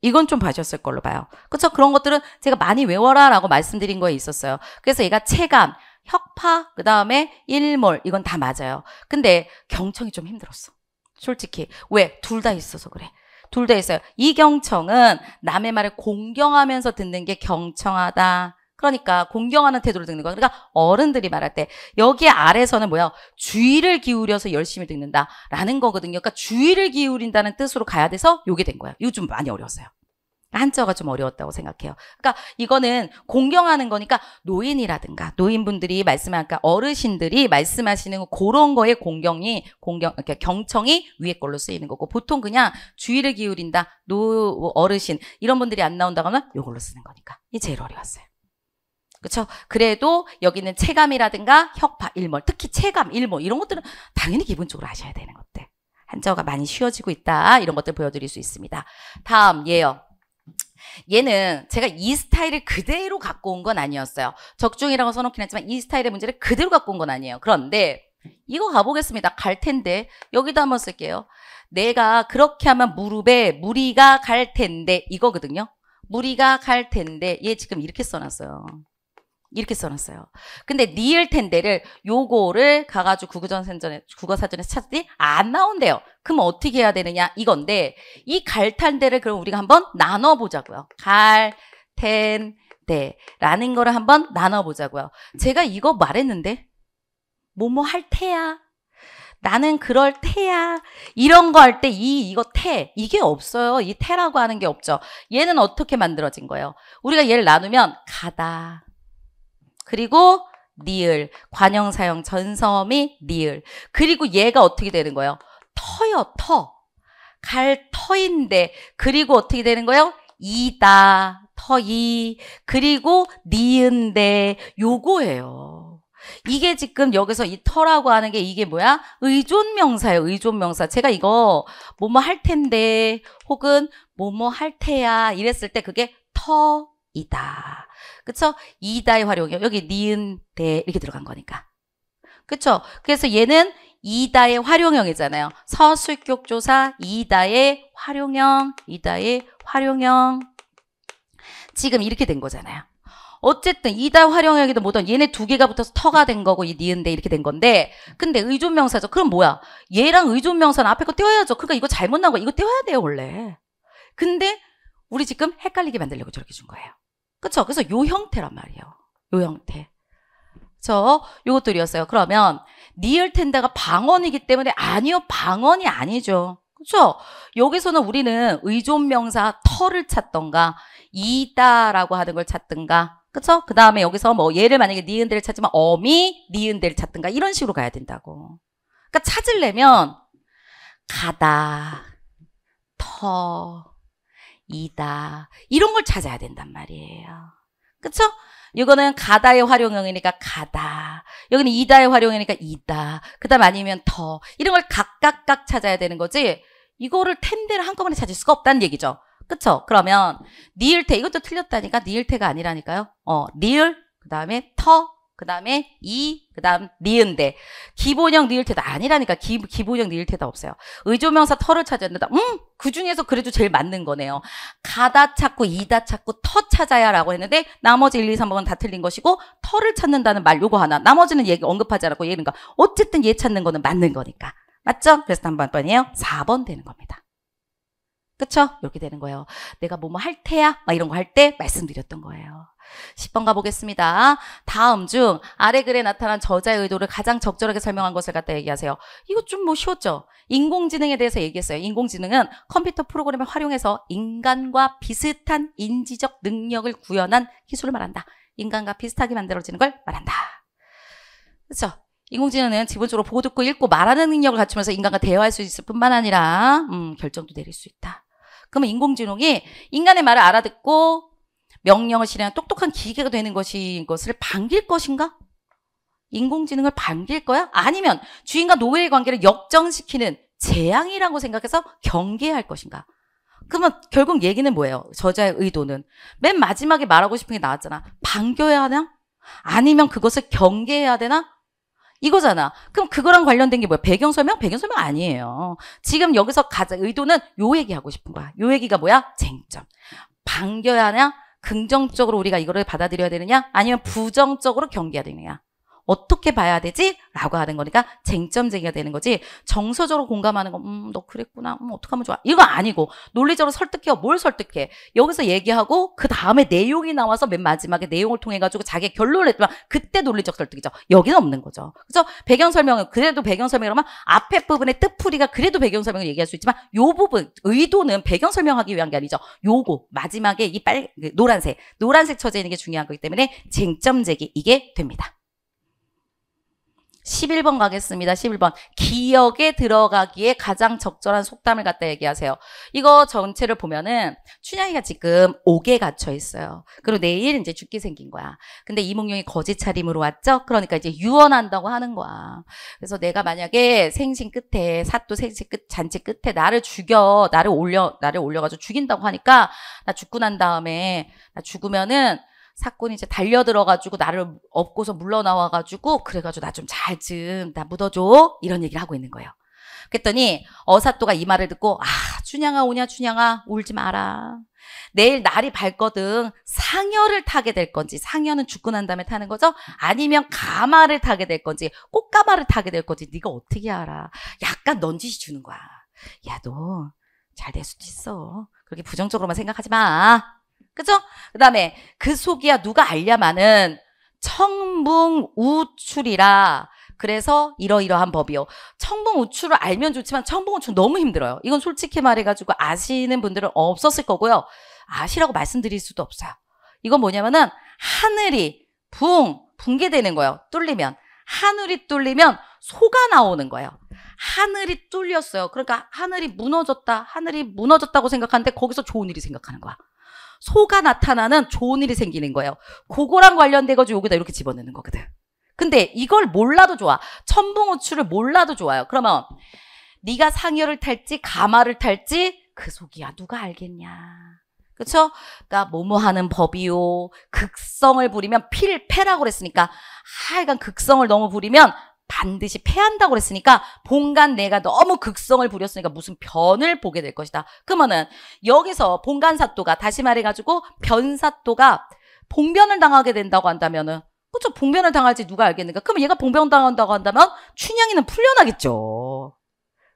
이건 좀 봐셨을 걸로 봐요. 그렇죠? 그런 것들은 제가 많이 외워라라고 말씀드린 거에 있었어요. 그래서 얘가 체감, 혁파, 그 다음에 일몰 이건 다 맞아요. 근데 경청이 좀 힘들었어. 솔직히 왜? 둘 다 있어서 그래. 둘다 있어요. 이 경청은 남의 말을 공경하면서 듣는 게 경청하다. 그러니까 공경하는 태도를 듣는 거야. 그러니까 어른들이 말할 때 여기 아래서는 뭐야? 주의를 기울여서 열심히 듣는다라는 거거든요. 그러니까 주의를 기울인다는 뜻으로 가야 돼서 요게 된 거야. 요즘 많이 어려웠어요. 한자가 좀 어려웠다고 생각해요. 그러니까 이거는 공경하는 거니까 노인이라든가 노인분들이 말씀하니까 그러니까 어르신들이 말씀하시는 그런 거에 공경이 공경 그러니 경청이 위에 걸로 쓰이는 거고 보통 그냥 주의를 기울인다 노 어르신 이런 분들이 안 나온다고 하면 이걸로 쓰는 거니까 이 제일 어려웠어요. 그렇죠? 그래도 여기는 체감이라든가 혁파 일몰 특히 체감 일몰 이런 것들은 당연히 기본적으로 아셔야 되는 것들 한자가 많이 쉬워지고 있다 이런 것들 보여드릴 수 있습니다. 다음 예요. 얘는 제가 이 스타일을 그대로 갖고 온 건 아니었어요. 적중이라고 써놓긴 했지만 이 스타일의 문제를 그대로 갖고 온 건 아니에요. 그런데 이거 가보겠습니다. 갈 텐데 여기도 한번 쓸게요. 내가 그렇게 하면 무릎에 무리가 갈 텐데 이거거든요. 무리가 갈 텐데 얘 지금 이렇게 써놨어요. 이렇게 써놨어요. 근데 니을 텐데를 요거를 가가지고 국어전 센전에 국어사전에서 찾더니 안 나온대요. 그럼 어떻게 해야 되느냐 이건데 이 갈탄대를 그럼 우리가 한번 나눠보자고요. 갈텐대라는 거를 한번 나눠보자고요. 제가 이거 말했는데 뭐뭐 할 테야. 나는 그럴 테야. 이런 거 할 때 이, 이거 테 이게 없어요. 이테라고 하는 게 없죠. 얘는 어떻게 만들어진 거예요? 우리가 얘를 나누면 가다. 그리고 니을. 관형사형 전섬이 니을. 그리고 얘가 어떻게 되는 거예요? 터요, 터. 갈 터인데 그리고 어떻게 되는 거예요? 이다, 터이, 그리고 니은데 요거예요. 이게 지금 여기서 이 터라고 하는 게 이게 뭐야? 의존명사예요. 의존명사. 제가 이거 뭐뭐 할 텐데 혹은 뭐뭐 할 테야 이랬을 때 그게 터이다. 그쵸? 이다의 활용이요. 여기 니은데 이렇게 들어간 거니까. 그쵸? 그래서 얘는 이다의 활용형이잖아요. 서술격조사 이다의 활용형, 이다의 활용형. 지금 이렇게 된 거잖아요. 어쨌든 이다 활용형이든 뭐든 얘네 두 개가 붙어서 터가 된 거고 이 니은데 이렇게 된 건데 근데 의존명사죠. 그럼 뭐야? 얘랑 의존명사는 앞에 거 떼어야죠. 그러니까 이거 잘못 나온 거야. 이거 떼어야 돼요 원래. 근데 우리 지금 헷갈리게 만들려고 저렇게 준 거예요. 그렇죠? 그래서 요 형태란 말이에요. 요 형태. 저 요것들이었어요. 그러면 니얼 텐다가 방언이기 때문에 아니요 방언이 아니죠. 그렇죠? 여기서는 우리는 의존 명사 터를 찾던가 이다라고 하는 걸 찾든가 그렇죠? 그 다음에 여기서 뭐 얘를 만약에 니은 데를 찾지만 어미 니은 데를 찾든가 이런 식으로 가야 된다고. 그러니까 찾으려면 가다, 터, 이다 이런 걸 찾아야 된단 말이에요. 그렇죠? 이거는 가다의 활용형이니까 가다. 여기는 이다의 활용형이니까 이다. 그 다음 아니면 더. 이런 걸 각각각 찾아야 되는 거지 이거를 텐데를 한꺼번에 찾을 수가 없다는 얘기죠. 그쵸? 그러면 니을테 이것도 틀렸다니까 니을테가 아니라니까요. 어, 니을 그 다음에 터그 다음에 이, 그 다음 니은데. 기본형 니을테도 아니라니까. 기, 기본형 니을테도 없어요. 의조명사 터를 찾았는데다 음! 그 중에서 그래도 제일 맞는 거네요. 가다 찾고 이다 찾고 터 찾아야 라고 했는데 나머지 1, 2, 3번은 다 틀린 것이고 터를 찾는다는 말 요거 하나. 나머지는 얘 언급하지 않았고 얘는 가 어쨌든 얘 찾는 거는 맞는 거니까. 맞죠? 그래서 단번 번이에요. 4번 되는 겁니다. 그쵸? 이렇게 되는 거예요. 내가 뭐뭐 할 테야? 막 이런 거 할 때 말씀드렸던 거예요. 10번 가보겠습니다. 다음 중 아래 글에 나타난 저자의 의도를 가장 적절하게 설명한 것을 갖다 얘기하세요. 이거 좀 뭐 쉬웠죠? 인공지능에 대해서 얘기했어요. 인공지능은 컴퓨터 프로그램을 활용해서 인간과 비슷한 인지적 능력을 구현한 기술을 말한다. 인간과 비슷하게 만들어지는 걸 말한다. 그렇죠? 인공지능은 기본적으로 보고 듣고 읽고 말하는 능력을 갖추면서 인간과 대화할 수 있을 뿐만 아니라 음, 결정도 내릴 수 있다. 그러면 인공지능이 인간의 말을 알아듣고 명령을 실행한 똑똑한 기계가 되는 것인 것을 반길 것인가? 인공지능을 반길 거야? 아니면 주인과 노예의 관계를 역정시키는 재앙이라고 생각해서 경계할 것인가? 그러면 결국 얘기는 뭐예요? 저자의 의도는 맨 마지막에 말하고 싶은 게 나왔잖아. 반겨야 하냐 아니면 그것을 경계해야 되나? 이거잖아. 그럼 그거랑 관련된 게 뭐야? 배경 설명? 배경 설명 아니에요. 지금 여기서 가장 의도는 요 얘기하고 싶은 거야. 요 얘기가 뭐야? 쟁점. 반겨야 하냐? 긍정적으로 우리가 이거를 받아들여야 되느냐 아니면 부정적으로 경계해야 되느냐 어떻게 봐야 되지? 라고 하는 거니까 쟁점 제기가 되는 거지 정서적으로 공감하는 거음너 그랬구나 음 어떡하면 좋아 이거 아니고 논리적으로 설득해요 뭘 설득해 여기서 얘기하고 그 다음에 내용이 나와서 맨 마지막에 내용을 통해 가지고 자기 결론을 했지만 그때 논리적 설득이죠 여기는 없는 거죠 그래서 배경 설명은 그래도 배경 설명이라면 앞에 부분의 뜻풀이가 그래도 배경 설명을 얘기할 수 있지만 요 부분 의도는 배경 설명하기 위한 게 아니죠 요거 마지막에 이빨 그 노란색 노란색 처져 있는 게 중요한 거기 때문에 쟁점 제기 이게 됩니다 11번 가겠습니다. 11번. 기억에 들어가기에 가장 적절한 속담을 갖다 얘기하세요. 이거 전체를 보면은 춘향이가 지금 옥에 갇혀 있어요. 그리고 내일 이제 죽기 생긴 거야. 근데 이몽룡이 거짓 차림으로 왔죠? 그러니까 이제 유언한다고 하는 거야. 그래서 내가 만약에 생신 끝에 사또 생신 끝 잔치 끝에 나를 죽여 나를 올려 나를 올려가지고 죽인다고 하니까 나 죽고 난 다음에 나 죽으면은 사건이 이제 달려들어가지고 나를 업고서 물러나와가지고 그래가지고 나 좀 잘 좀 나 묻어줘 이런 얘기를 하고 있는 거예요. 그랬더니 어사또가 이 말을 듣고 아 춘향아 오냐 춘향아 울지 마라. 내일 날이 밝거든 상여를 타게 될 건지 상여는 죽고 난 다음에 타는 거죠 아니면 가마를 타게 될 건지 꽃가마를 타게 될 건지 네가 어떻게 알아 약간 넌지시 주는 거야 야 너 잘 될 수도 있어 그렇게 부정적으로만 생각하지 마 그죠? 그 다음에 그 속이야 누가 알냐마는 청붕우출이라 그래서 이러이러한 법이요. 청붕우출을 알면 좋지만 청붕우출 너무 힘들어요. 이건 솔직히 말해가지고 아시는 분들은 없었을 거고요. 아시라고 말씀드릴 수도 없어요. 이건 뭐냐면은 하늘이 붕 붕괴되는 거예요. 뚫리면 하늘이 뚫리면 소가 나오는 거예요. 하늘이 뚫렸어요. 그러니까 하늘이 무너졌다. 하늘이 무너졌다고 생각하는데 거기서 좋은 일이 생각하는 거야. 소가 나타나는 좋은 일이 생기는 거예요. 그거랑 관련돼가지고 여기다 이렇게 집어넣는 거거든. 근데 이걸 몰라도 좋아. 천봉우추를 몰라도 좋아요. 그러면 네가 상여를 탈지 가마를 탈지 그 속이야 누가 알겠냐. 그렇그니까 뭐뭐 하는 법이요. 극성을 부리면 필패라고 그랬으니까 하여간 극성을 너무 부리면 반드시 패한다고 그랬으니까 본간 내가 너무 극성을 부렸으니까 무슨 변을 보게 될 것이다. 그러면은 여기서 본간사또가 다시 말해가지고 변사또가 봉변을 당하게 된다고 한다면은 그쵸 봉변을 당할지 누가 알겠는가? 그러면 얘가 봉변 당한다고 한다면 춘향이는 풀려나겠죠.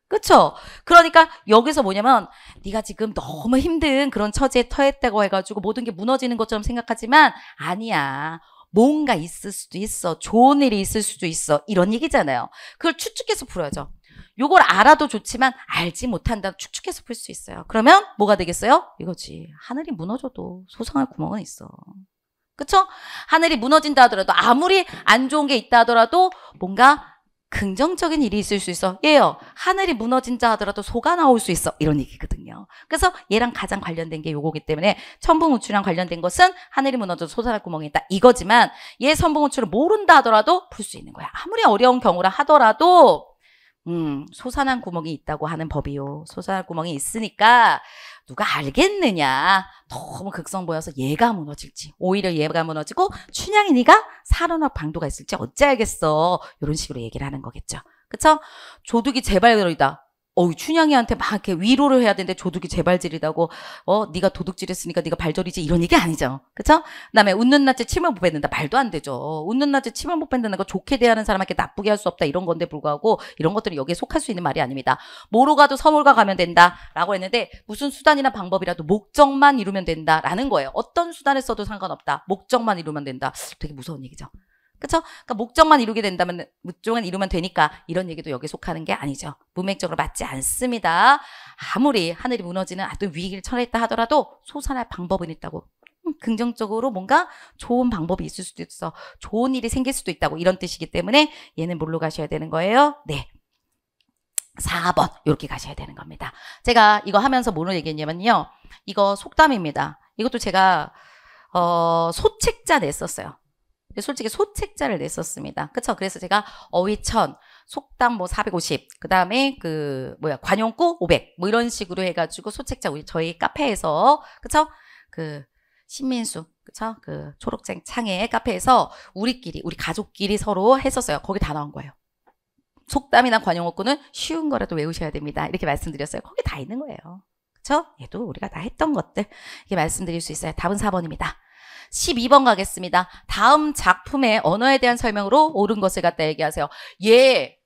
그쵸? 그러니까 여기서 뭐냐면 네가 지금 너무 힘든 그런 처지에 터했다고 해가지고 모든 게 무너지는 것처럼 생각하지만 아니야. 뭔가 있을 수도 있어. 좋은 일이 있을 수도 있어. 이런 얘기잖아요. 그걸 추측해서 풀어야죠. 요걸 알아도 좋지만 알지 못한다 추측해서풀 수 있어요. 그러면 뭐가 되겠어요? 이거지. 하늘이 무너져도 소상할 구멍은 있어. 그쵸? 하늘이 무너진다 하더라도 아무리 안 좋은 게 있다 하더라도 뭔가 긍정적인 일이 있을 수 있어. 예요. 하늘이 무너진 자 하더라도 소가 나올 수 있어. 이런 얘기거든요. 그래서 얘랑 가장 관련된 게 요거기 때문에 천봉우추랑 관련된 것은 하늘이 무너져 소산할 구멍이 있다. 이거지만 얘 선봉우추를 모른다 하더라도 풀 수 있는 거야. 아무리 어려운 경우라 하더라도 음, 소산한 구멍이 있다고 하는 법이요. 소산한 구멍이 있으니까 누가 알겠느냐. 너무 극성 보여서 얘가 무너질지 오히려 얘가 무너지고 춘향이 네가 살아날 방도가 있을지 어찌 알겠어. 이런 식으로 얘기를 하는 거겠죠. 그쵸? 조둑이 제발 그러다 어 춘향이한테 막 이렇게 위로를 해야 되는데 조둑이 재발질이다고 어 네가 도둑질했으니까 네가 발절이지 이런 얘기 아니죠 그쵸 그다음에 웃는 낯에 침을 못 뱉는다 말도 안 되죠 웃는 낯에 침을 못 뱉는다는 거 좋게 대하는 사람한테 나쁘게 할 수 없다 이런 건데 불구하고 이런 것들은 여기에 속할 수 있는 말이 아닙니다 뭐로 가도 서울과 가면 된다라고 했는데 무슨 수단이나 방법이라도 목적만 이루면 된다라는 거예요 어떤 수단을 써도 상관없다 목적만 이루면 된다 되게 무서운 얘기죠. 그렇죠? 그러니까 목적만 이루게 된다면 목적은 이루면 되니까 이런 얘기도 여기 속하는 게 아니죠. 문맥적으로 맞지 않습니다. 아무리 하늘이 무너지는 어떤 위기를 처했다 하더라도 소산할 방법은 있다고. 음, 긍정적으로 뭔가 좋은 방법이 있을 수도 있어. 좋은 일이 생길 수도 있다고 이런 뜻이기 때문에 얘는 뭘로 가셔야 되는 거예요? 네. 4번 이렇게 가셔야 되는 겁니다. 제가 이거 하면서 뭐를 얘기했냐면요. 이거 속담입니다. 이것도 제가 어, 소책자 냈었어요. 솔직히 소책자를 냈었습니다. 그쵸? 그래서 제가 어휘천, 속당 뭐 450, 그 다음에 그, 뭐야, 관용구 500, 뭐 이런 식으로 해가지고 소책자 우리 저희 카페에서, 그쵸? 그, 신민수, 그쵸? 그 초록쟁 창의 카페에서 우리끼리, 우리 가족끼리 서로 했었어요. 거기 다 나온 거예요. 속담이나 관용어구는 쉬운 거라도 외우셔야 됩니다. 이렇게 말씀드렸어요. 거기 다 있는 거예요. 그쵸? 얘도 우리가 다 했던 것들. 이렇게 말씀드릴 수 있어요. 답은 4번입니다. 12번 가겠습니다. 다음 작품의 언어에 대한 설명으로 옳은 것을 갖다 얘기하세요. 예.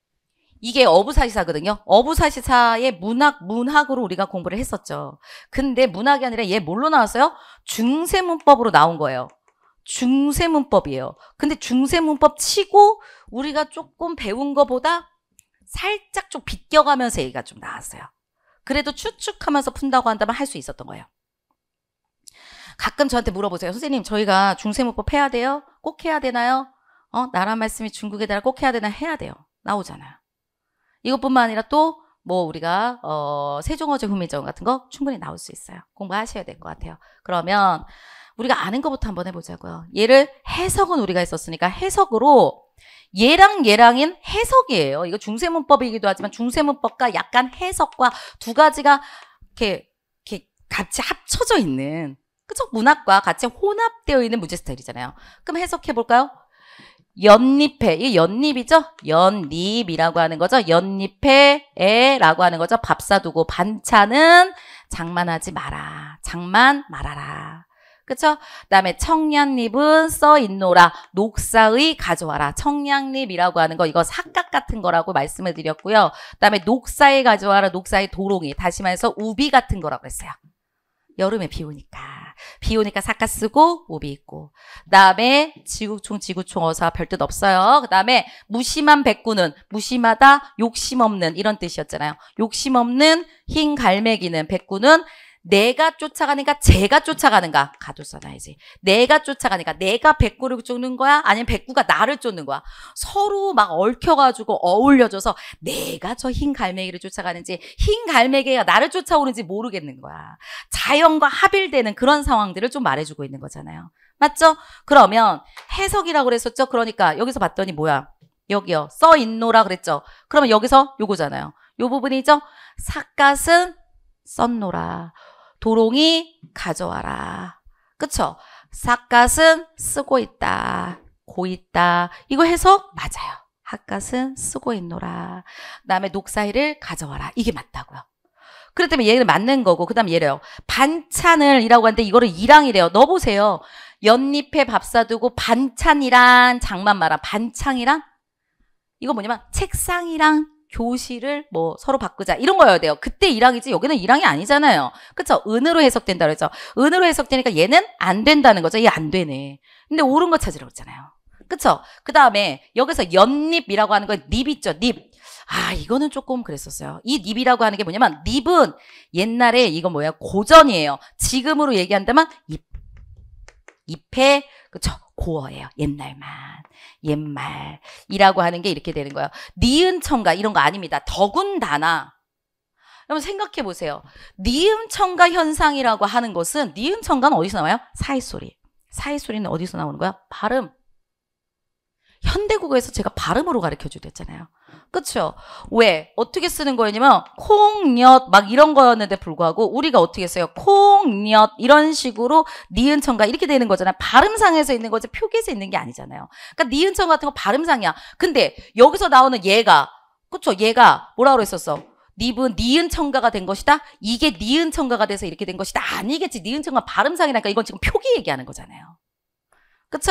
이게 어부사시사거든요. 어부사시사의 문학, 문학으로 우리가 공부를 했었죠. 근데 문학이 아니라 얘 예, 뭘로 나왔어요? 중세문법으로 나온 거예요. 중세문법이에요. 근데 중세문법 치고 우리가 조금 배운 것보다 살짝 좀 비껴가면서 얘기가 좀 나왔어요. 그래도 추측하면서 푼다고 한다면 할 수 있었던 거예요. 가끔 저한테 물어보세요. 선생님, 저희가 중세문법 해야 돼요? 꼭 해야 되나요? 어, 나라 말씀이 중국에 대해 꼭 해야 되나 해야 돼요. 나오잖아요. 이것뿐만 아니라 또 뭐 우리가 어, 세종어제 후민정 같은 거 충분히 나올 수 있어요. 공부하셔야 될 것 같아요. 그러면 우리가 아는 것부터 한번 해보자고요. 얘를 해석은 우리가 했었으니까 해석으로 얘랑 얘랑인 해석이에요. 이거 중세문법이기도 하지만 중세문법과 약간 해석과 두 가지가 이렇게, 이렇게 같이 합쳐져 있는 그쵸? 문학과 같이 혼합되어 있는 문제 스타일이잖아요. 그럼 해석해 볼까요? 연립해. 이게 연립이죠? 연립이라고 하는 거죠. 연립해. 에라고 하는 거죠. 밥 사두고 반찬은 장만하지 마라. 장만 말아라. 그쵸? 그 다음에 청량립은 써있노라. 녹사의 가져와라. 청량립이라고 하는 거 이거 삭각 같은 거라고 말씀을 드렸고요. 그 다음에 녹사의 가져와라. 녹사의 도롱이. 다시 말해서 우비 같은 거라고 그랬어요. 여름에 비 오니까. 비 오니까 사카 쓰고 오비 있고 그다음에 지구촌 지구촌 어사 별 뜻 없어요. 그다음에 무심한 백구는 무심하다 욕심 없는 이런 뜻이었잖아요. 욕심 없는 흰 갈매기는 백구는 내가 쫓아가니까 제가 쫓아가는가 가도 써놔야지 내가 쫓아가니까 내가 백구를 쫓는 거야 아니면 백구가 나를 쫓는 거야 서로 막 얽혀가지고 어울려져서 내가 저 흰 갈매기를 쫓아가는지 흰 갈매기가 나를 쫓아오는지 모르겠는 거야 자연과 합일되는 그런 상황들을 좀 말해주고 있는 거잖아요 맞죠? 그러면 해석이라고 그랬었죠 그러니까 여기서 봤더니 뭐야 여기요 써있노라 그랬죠 그러면 여기서 요거잖아요 요 부분이죠 사갓은 썼노라 도롱이 가져와라. 그쵸? 삿갓은 쓰고 있다. 고 있다. 이거 해석 맞아요. 핫갓은 쓰고 있노라. 그 다음에 녹사이를 가져와라. 이게 맞다고요. 그렇기 때문에 얘를 맞는 거고 그 다음에 얘래요. 반찬을 이라고 하는데 이거를 이랑이래요. 넣어보세요. 연잎에 밥 사두고 반찬이란 장만 말아. 반찬이랑 이거 뭐냐면 책상이랑 교실을 뭐 서로 바꾸자 이런 거여야 돼요. 그때 1항이지 여기는 1항이 아니잖아요. 그쵸? 은으로 해석된다 그랬죠. 은으로 해석되니까 얘는 안 된다는 거죠. 얘 안 되네. 근데 옳은 거 찾으라고 했잖아요. 그쵸? 그 다음에 여기서 연립이라고 하는 건립 있죠. 립. 아 이거는 조금 그랬었어요. 이 립이라고 하는 게 뭐냐면 립은 옛날에 이거 뭐야 고전이에요. 지금으로 얘기한다면 입 잎의 그쵸? 고어예요. 옛날만. 옛말이라고 하는 게 이렇게 되는 거예요. 니은 청가 이런 거 아닙니다. 더군다나 여러분 생각해 보세요. 니은 청가 현상이라고 하는 것은 니은 청가는 어디서 나와요? 사이소리. 사이소리는 어디서 나오는 거야? 발음. 현대국어에서 제가 발음으로 가르쳐 주랬잖아요. 그렇죠? 왜? 어떻게 쓰는 거였냐면 콩엿 막 이런 거였는데 불구하고 우리가 어떻게 써요? 콩엿 이런 식으로 니은천가 이렇게 되는 거잖아요. 발음상에서 있는 거지 표기에서 있는 게 아니잖아요. 그러니까 니은천 같은 거 발음상이야. 근데 여기서 나오는 얘가 그렇 얘가 뭐라 그랬었어? 닙은 니은 첨가가 된 것이다. 이게 니은 첨가가 돼서 이렇게 된 것이다. 아니겠지. 니은 첨가 발음상이라니까 이건 지금 표기 얘기하는 거잖아요. 그렇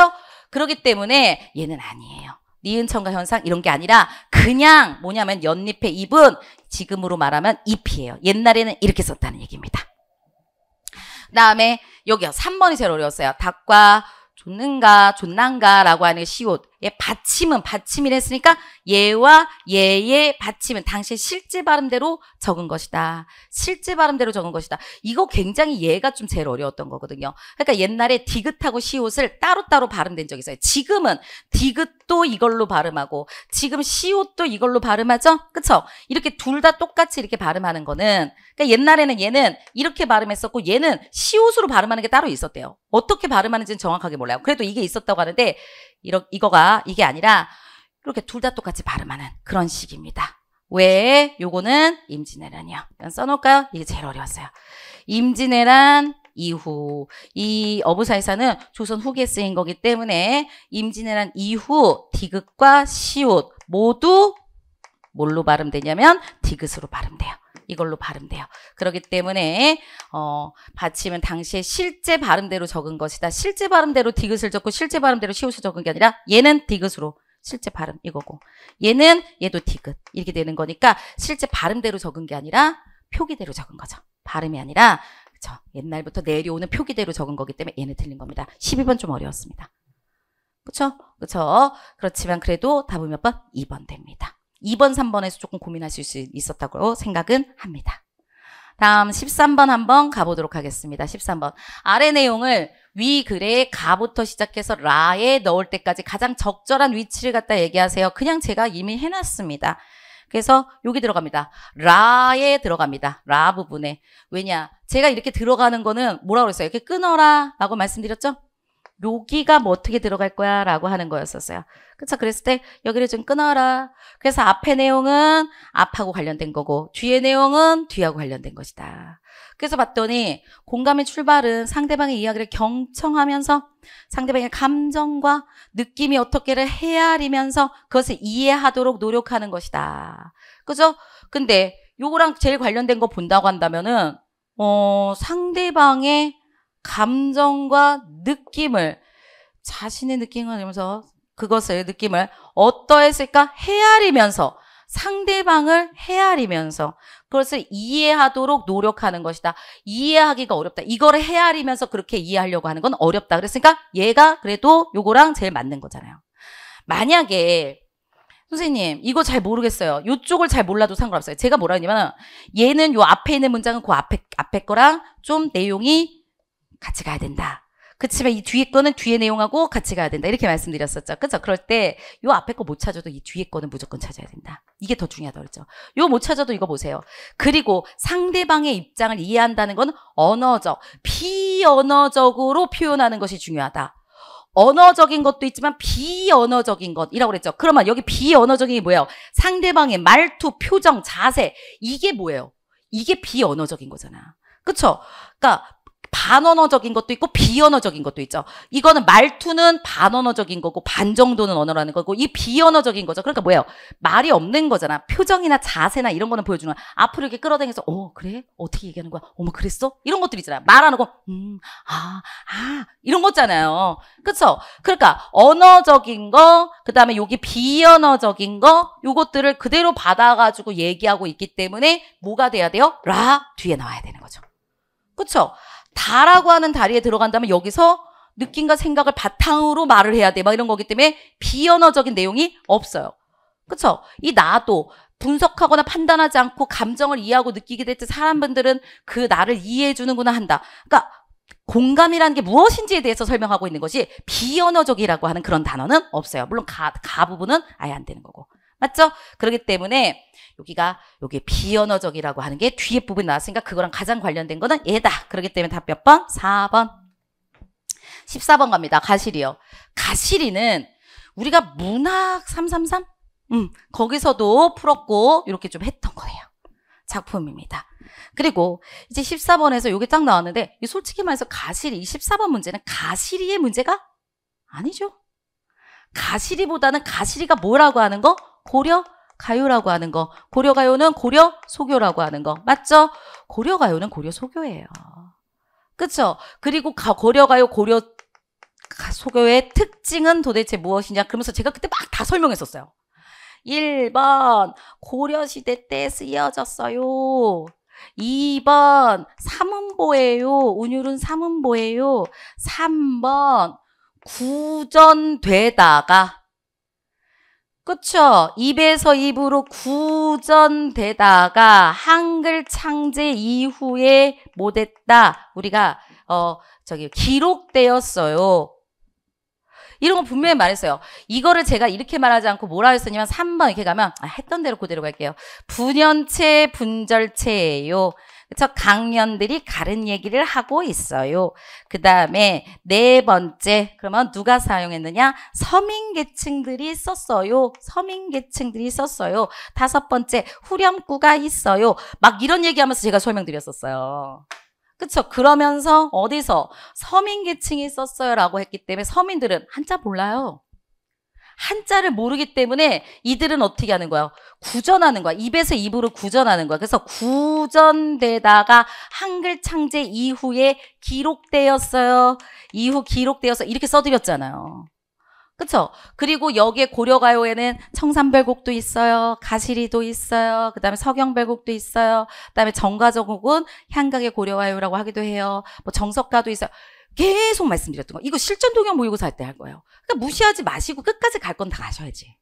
그렇기 때문에 얘는 아니에요. 니은 첨가 현상 이런 게 아니라 그냥 뭐냐면 연잎의 입은 지금으로 말하면 잎이에요. 옛날에는 이렇게 썼다는 얘기입니다. 다음에 여기요. 3번이 제일 어려웠어요. 닭과 좋는가 좋난가라고 하는 시옷. 예, 받침은 받침이라 했으니까 예와 예의 받침은 당신 실제 발음대로 적은 것이다. 실제 발음대로 적은 것이다. 이거 굉장히 예가 좀 제일 어려웠던 거거든요. 그러니까 옛날에 디귿하고 시옷을 따로따로 발음된 적이 있어요. 지금은 디귿도 이걸로 발음하고 지금 시옷도 이걸로 발음하죠? 그쵸? 이렇게 둘 다 똑같이 이렇게 발음하는 거는 그러니까 옛날에는 얘는 이렇게 발음했었고 얘는 시옷으로 발음하는 게 따로 있었대요. 어떻게 발음하는지는 정확하게 몰라요. 그래도 이게 있었다고 하는데 이러, 이거가 이게 아니라 이렇게 둘 다 똑같이 발음하는 그런 식입니다. 왜? 요거는 임진왜란이요. 써놓을까요? 이게 제일 어려웠어요. 임진왜란 이후 이 어부사이사는 조선 후기에 쓰인 거기 때문에 임진왜란 이후 디귿과 시옷 모두 뭘로 발음되냐면 디귿으로 발음돼요. 이걸로 발음돼요. 그렇기 때문에 어, 받침은 당시에 실제 발음대로 적은 것이다. 실제 발음대로 디귿을 적고 실제 발음대로 시옷을 적은 게 아니라 얘는 디귿으로 실제 발음 이거고 얘는 얘도 디귿 이렇게 되는 거니까 실제 발음대로 적은 게 아니라 표기대로 적은 거죠. 발음이 아니라 그쵸? 옛날부터 내려오는 표기대로 적은 거기 때문에 얘는 틀린 겁니다. 12번 좀 어려웠습니다. 그렇죠? 그렇죠? 그렇지만 그래도 답은 몇 번? 2번 됩니다. 2번, 3번에서 조금 고민하실 수 있었다고 생각은 합니다. 다음 13번 한번 가보도록 하겠습니다. 13번. 아래 내용을 위 글에 가부터 시작해서 라에 넣을 때까지 가장 적절한 위치를 갖다 얘기하세요. 그냥 제가 이미 해놨습니다. 그래서 여기 들어갑니다. 라에 들어갑니다. 라 부분에. 왜냐? 제가 이렇게 들어가는 거는 뭐라고 그랬어요? 이렇게 끊어라 라고 말씀드렸죠? 여기가 뭐 어떻게 들어갈 거야 라고 하는 거였었어요. 그쵸? 그랬을 때 여기를 좀 끊어라. 그래서 앞에 내용은 앞하고 관련된 거고 뒤에 내용은 뒤하고 관련된 것이다. 그래서 봤더니 공감의 출발은 상대방의 이야기를 경청하면서 상대방의 감정과 느낌이 어떻게를 헤아리면서 그것을 이해하도록 노력하는 것이다. 그죠? 근데 요거랑 제일 관련된 거 본다고 한다면은 어, 상대방의 감정과 느낌을 자신의 느낌을 하면서 그것을 느낌을 어떠했을까 헤아리면서 상대방을 헤아리면서 그것을 이해하도록 노력하는 것이다. 이해하기가 어렵다. 이거를 헤아리면서 그렇게 이해하려고 하는 건 어렵다. 그랬으니까 얘가 그래도 요거랑 제일 맞는 거잖아요. 만약에 선생님 이거 잘 모르겠어요. 요쪽을 잘 몰라도 상관없어요. 제가 뭐라 하냐면 얘는 요 앞에 있는 문장은 그 앞에 앞에 거랑 좀 내용이 같이 가야 된다. 그치만이 뒤에 거는 뒤에 내용하고 같이 가야 된다. 이렇게 말씀드렸었죠. 그죠? 그럴 때 요 앞에 거 못 찾아도 이 뒤에 거는 무조건 찾아야 된다. 이게 더 중요하다 그랬죠. 요 못 찾아도 이거 보세요. 그리고 상대방의 입장을 이해한다는 건 언어적, 비언어적으로 표현하는 것이 중요하다. 언어적인 것도 있지만 비언어적인 것이라고 그랬죠. 그러면 여기 비언어적인 게 뭐예요? 상대방의 말투, 표정, 자세 이게 뭐예요? 이게 비언어적인 거잖아. 그쵸? 그니까 반언어적인 것도 있고 비언어적인 것도 있죠. 이거는 말투는 반언어적인 거고 반 정도는 언어라는 거고 이 비언어적인 거죠. 그러니까 뭐예요? 말이 없는 거잖아. 표정이나 자세나 이런 거는 보여주는 거야. 앞으로 이렇게 끌어당겨서 어 그래? 어떻게 얘기하는 거야? 어머 그랬어? 이런 것들이잖아. 말하는 거 음, 아, 아 이런 거잖아요. 그쵸? 그러니까 언어적인 거 그다음에 여기 비언어적인 거 요것들을 그대로 받아가지고 얘기하고 있기 때문에 뭐가 돼야 돼요? 라 뒤에 나와야 되는 거죠. 그쵸? 다라고 하는 다리에 들어간다면 여기서 느낌과 생각을 바탕으로 말을 해야 돼. 막 이런 거기 때문에 비언어적인 내용이 없어요. 그렇죠? 이 나도 분석하거나 판단하지 않고 감정을 이해하고 느끼게 될 때 사람분들은 그 나를 이해해 주는구나 한다. 그러니까 공감이라는 게 무엇인지에 대해서 설명하고 있는 것이 비언어적이라고 하는 그런 단어는 없어요. 물론 가, 가 부분은 아예 안 되는 거고. 맞죠? 그렇기 때문에 여기가 여기 비언어적이라고 하는 게 뒤에 부분이 나왔으니까 그거랑 가장 관련된 거는 얘다. 그렇기 때문에 답 몇 번? 4번. 14번 갑니다. 가시리요. 가시리는 우리가 문학 333? 음, 거기서도 풀었고 이렇게 좀 했던 거예요. 작품입니다. 그리고 이제 14번에서 여기 딱 나왔는데 솔직히 말해서 가시리, 24번 문제는 가시리의 문제가 아니죠. 가시리보다는 가시리가 뭐라고 하는 거? 고려 가요라고 하는 거. 고려가요는 고려 소교라고 하는 거. 맞죠? 고려가요는 고려 소교예요. 그쵸? 그리고 가, 고려가요 고려 소교의 특징은 도대체 무엇이냐? 그러면서 제가 그때 막 다 설명했었어요. 1번 고려시대 때 쓰여졌어요. 2번 삼음보예요. 운율은 삼음보예요. 3번 구전되다가 그쵸? 입에서 입으로 구전되다가 한글 창제 이후에 못했다. 우리가 어 저기 기록되었어요. 이런 거 분명히 말했어요. 이거를 제가 이렇게 말하지 않고 뭐라 했었냐면 3번 이렇게 가면 아, 했던 대로 그대로 갈게요. 분연체 분절체예요. 그래서 강연들이 가른 얘기를 하고 있어요. 그 다음에 네 번째 그러면 누가 사용했느냐? 서민계층들이 썼어요. 서민계층들이 썼어요. 다섯 번째 후렴구가 있어요. 막 이런 얘기하면서 제가 설명드렸었어요. 그렇죠 그러면서 어디서 서민계층이 썼어요라고 했기 때문에 서민들은 한자 몰라요. 한자를 모르기 때문에 이들은 어떻게 하는 거야? 구전하는 거야. 입에서 입으로 구전하는 거야. 그래서 구전되다가 한글 창제 이후에 기록되었어요. 이후 기록되어서 이렇게 써드렸잖아요. 그렇죠 그리고 여기에 고려가요에는 청산별곡도 있어요. 가시리도 있어요. 그 다음에 서경별곡도 있어요. 그 다음에 정가정곡은 향각의 고려가요라고 하기도 해요. 뭐 정석가도 있어요. 계속 말씀드렸던 거. 이거 실전 동영 모의고사 할 때 할 거예요. 그러니까 무시하지 마시고 끝까지 갈 건 다 가셔야지.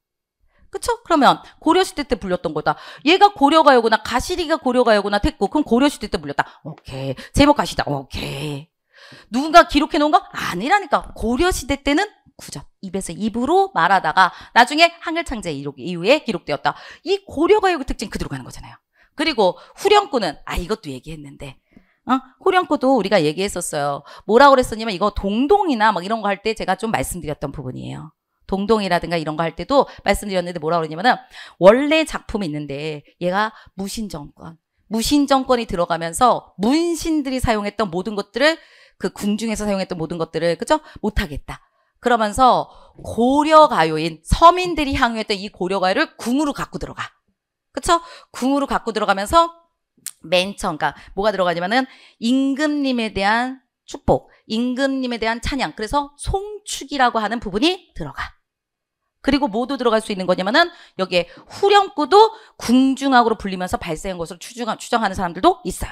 그쵸? 그러면 고려시대 때 불렸던 거다. 얘가 고려가요구나. 가시리가 고려가요구나. 됐고 그럼 고려시대 때 불렸다. 오케이. 제목 가시다. 오케이. 누군가 기록해 놓은 거? 아니라니까. 고려시대 때는 구전. 입에서 입으로 말하다가 나중에 한글창제 이 이후에 기록되었다. 이 고려가요구 특징 그대로 가는 거잖아요. 그리고 후렴구는 아 이것도 얘기했는데 어? 호령코도 우리가 얘기했었어요. 뭐라고 그랬었냐면 이거 동동이나 막 이런 거 할 때 제가 좀 말씀드렸던 부분이에요. 동동이라든가 이런 거 할 때도 말씀드렸는데 뭐라 고 그러냐면은 원래 작품이 있는데 얘가 무신정권, 무신정권이 들어가면서 문신들이 사용했던 모든 것들을 그 궁중에서 사용했던 모든 것들을 그죠 못하겠다. 그러면서 고려 가요인 서민들이 향유했던 이 고려 가요를 궁으로 갖고 들어가. 그쵸? 궁으로 갖고 들어가면서 맨 처음, 그러니까 뭐가 들어가냐면은 임금님에 대한 축복, 임금님에 대한 찬양, 그래서 송축이라고 하는 부분이 들어가. 그리고 모두 들어갈 수 있는 거냐면은 여기에 후렴구도 궁중악으로 불리면서 발생한 것으로 추정, 추정하는 사람들도 있어요.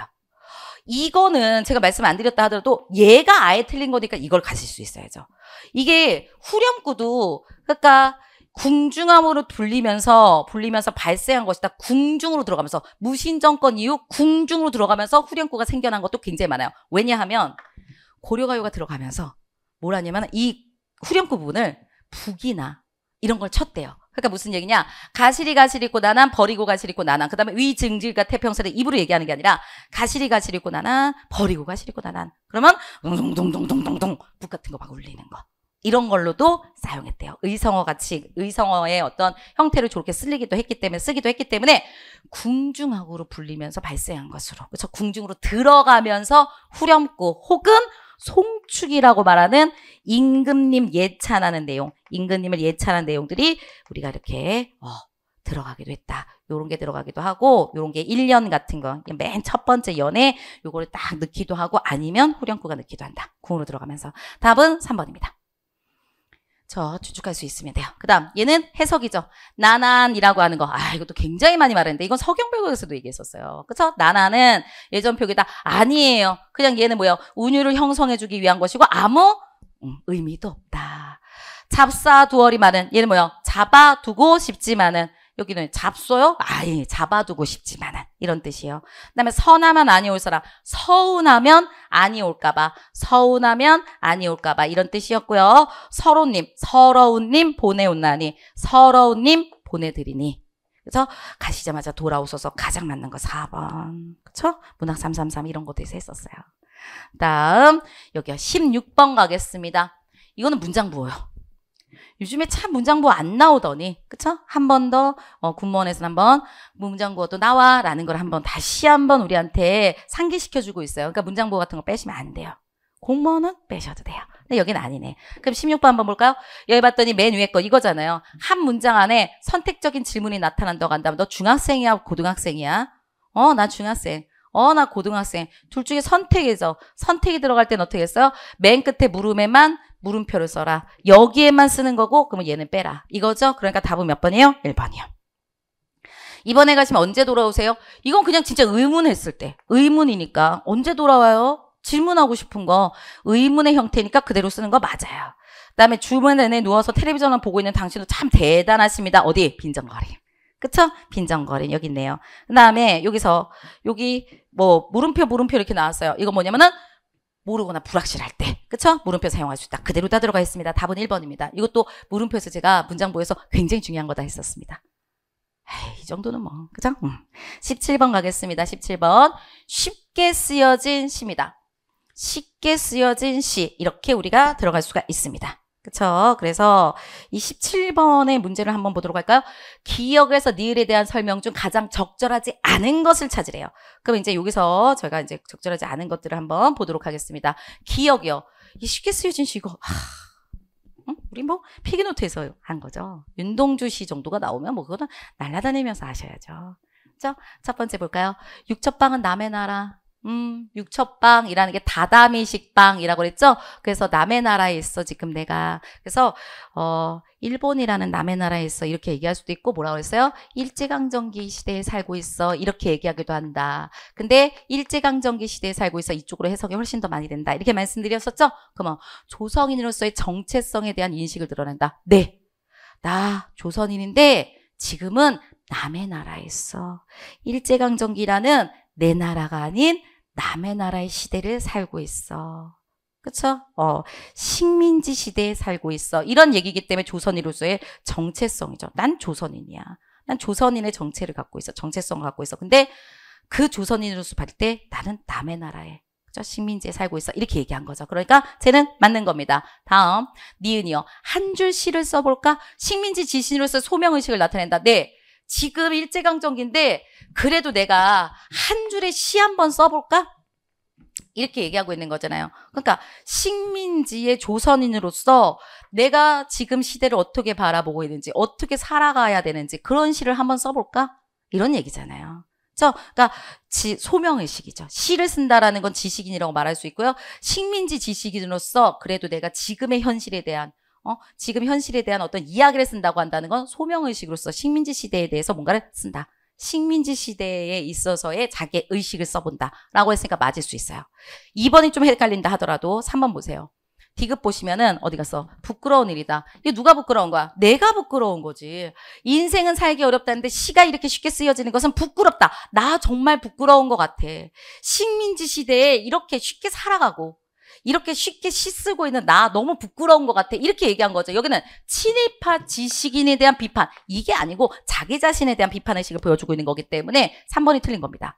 이거는 제가 말씀 안 드렸다 하더라도 얘가 아예 틀린 거니까 이걸 가질 수 있어야죠. 이게 후렴구도 그러니까 궁중함으로 불리면서 불리면서 발생한 것이다. 궁중으로 들어가면서 무신정권 이후 궁중으로 들어가면서 후렴구가 생겨난 것도 굉장히 많아요. 왜냐하면 고려가요가 들어가면서 뭘 하냐면 이 후렴구 부분을 북이나 이런 걸 쳤대요. 그러니까 무슨 얘기냐? 가시리 가시리 있고 나난 버리고 가시리 있고 나난 그다음에 위증질과 태평설를 입으로 얘기하는 게 아니라 가시리 가시리 있고 나나 버리고 가시리 있고 나난 그러면 동동동동동동 북 같은 거 막 울리는 거. 이런 걸로도 사용했대요. 의성어 같이 의성어의 어떤 형태를 저렇게 쓰기도 했기 때문에 쓰기도 했기 때문에 궁중학으로 불리면서 발생한 것으로 그래서 궁중으로 들어가면서 후렴구 혹은 송축이라고 말하는 임금님 예찬하는 내용, 임금님을 예찬하는 내용들이 우리가 이렇게 어, 들어가기도 했다. 요런 게 들어가기도 하고 요런 게 1년 같은 거 맨 첫 번째 연에 요거를 딱 넣기도 하고 아니면 후렴구가 넣기도 한다. 궁으로 들어가면서 답은 3번입니다. 그쵸? 추측할 수 있으면 돼요. 그 다음 얘는 해석이죠. 나난이라고 하는 거. 아 이것도 굉장히 많이 말했는데 이건 서경배우에서도 얘기했었어요. 그쵸? 나나는 예전표기다 아니에요. 그냥 얘는 뭐예요? 운율을 형성해주기 위한 것이고 아무 음, 의미도 없다. 잡사두어리말은 얘는 뭐예요? 잡아두고 싶지만은 여기는 잡소요? 아예 잡아두고 싶지만은 이런 뜻이에요. 그다음에 선하면 아니 올 사람, 서운하면 아니 올까봐, 서운하면 아니 올까봐 이런 뜻이었고요. 서로님, 서러운님 보내온나니, 서러운님 보내드리니. 그래서 가시자마자 돌아오셔서 가장 맞는 거 4번. 그쵸? 문학 333 이런 것도 했었어요. 다음 여기 16번 가겠습니다. 이거는 문장 부호요. 요즘에 참 문장부 안 나오더니 그쵸? 한 번 더 어, 군무원에서 한 번 문장부도 어 나와 라는 걸 한 번 다시 한 번 우리한테 상기시켜주고 있어요. 그러니까 문장부 같은 거 빼시면 안 돼요. 공무원은 빼셔도 돼요. 근데 여긴 아니네. 그럼 16번 한번 볼까요? 여기 봤더니 맨 위에 거 이거잖아요. 한 문장 안에 선택적인 질문이 나타난다고 한다면 너 중학생이야 고등학생이야? 어, 나 중학생. 어, 나 고등학생. 둘 중에 선택이죠. 선택이 들어갈 땐 어떻게 써요? 맨 끝에 물음에만 물음표를 써라. 여기에만 쓰는 거고 그러면 얘는 빼라. 이거죠? 그러니까 답은 몇 번이에요? 1번이요. 이번에 가시면 언제 돌아오세요? 이건 그냥 진짜 의문했을 때. 의문이니까 언제 돌아와요? 질문하고 싶은 거 의문의 형태니까 그대로 쓰는 거 맞아요. 그다음에 주문 내내 누워서 텔레비전을 보고 있는 당신도 참 대단하십니다. 어디? 빈정거리. 그쵸? 빈정거린 여기 있네요. 그 다음에 여기서 여기 뭐 물음표 물음표 이렇게 나왔어요. 이거 뭐냐면은 모르거나 불확실할 때 그쵸? 물음표 사용할 수 있다. 그대로 다 들어가 있습니다. 답은 1번입니다. 이것도 물음표에서 제가 문장보에서 굉장히 중요한 거다 했었습니다. 이이 정도는 뭐 그죠? 음. 17번 가겠습니다. 17번 쉽게 쓰여진 시입니다. 쉽게 쓰여진 시 이렇게 우리가 들어갈 수가 있습니다. 그쵸? 그래서 27번의 문제를 한번 보도록 할까요? 기억에서 니을에 대한 설명 중 가장 적절하지 않은 것을 찾으래요. 그럼 이제 여기서 저희가 이제 적절하지 않은 것들을 한번 보도록 하겠습니다. 기억이요. 이 쉽게 쓰여진 시 이거. 우리 뭐 피기노트에서 한 거죠. 윤동주 씨 정도가 나오면 뭐 그거는 날아다니면서 아셔야죠그첫 번째 볼까요? 육첩방은 남의 나라. 음, 육첩방이라는 게 다다미 식방이라고 그랬죠? 그래서 남의 나라에 있어, 지금 내가. 그래서, 어, 일본이라는 남의 나라에 있어. 이렇게 얘기할 수도 있고, 뭐라 그랬어요? 일제강점기 시대에 살고 있어. 이렇게 얘기하기도 한다. 근데 일제강점기 시대에 살고 있어. 이쪽으로 해석이 훨씬 더 많이 된다. 이렇게 말씀드렸었죠? 그러면 조성인으로서의 정체성에 대한 인식을 드러낸다. 네. 나 조선인인데, 지금은 남의 나라에 있어. 일제강점기라는 내 나라가 아닌 남의 나라의 시대를 살고 있어. 그쵸? 어, 식민지 시대에 살고 있어. 이런 얘기기 때문에 조선인으로서의 정체성이죠. 난 조선인이야. 난 조선인의 정체를 갖고 있어. 정체성을 갖고 있어. 근데 그 조선인으로서 봤을 때 나는 남의 나라에 그쵸? 식민지에 살고 있어. 이렇게 얘기한 거죠. 그러니까 쟤는 맞는 겁니다. 다음 니은이요. 한 줄 시를 써볼까? 식민지 지신으로서 소명의식을 나타낸다. 네. 지금 일제강점기인데 그래도 내가 한 줄에 시 한 번 써볼까? 이렇게 얘기하고 있는 거잖아요. 그러니까 식민지의 조선인으로서 내가 지금 시대를 어떻게 바라보고 있는지 어떻게 살아가야 되는지 그런 시를 한번 써볼까? 이런 얘기잖아요. 그 그러니까 지, 소명의식이죠. 시를 쓴다라는 건 지식인이라고 말할 수 있고요. 식민지 지식인으로서 그래도 내가 지금의 현실에 대한 어? 지금 현실에 대한 어떤 이야기를 쓴다고 한다는 건 소명의식으로서 식민지 시대에 대해서 뭔가를 쓴다. 식민지 시대에 있어서의 자기 의식을 의 써본다라고 했으니까 맞을 수 있어요. 2번이 좀 헷갈린다 하더라도 3번 보세요. 디귿 보시면은 어디 갔어? 부끄러운 일이다. 이게 누가 부끄러운 거야? 내가 부끄러운 거지. 인생은 살기 어렵다는데 시가 이렇게 쉽게 쓰여지는 것은 부끄럽다. 나 정말 부끄러운 것 같아. 식민지 시대에 이렇게 쉽게 살아가고 이렇게 쉽게 시쓰고 있는 나 너무 부끄러운 것 같아. 이렇게 얘기한 거죠. 여기는 친일파 지식인에 대한 비판. 이게 아니고 자기 자신에 대한 비판의식을 보여주고 있는 거기 때문에 3번이 틀린 겁니다.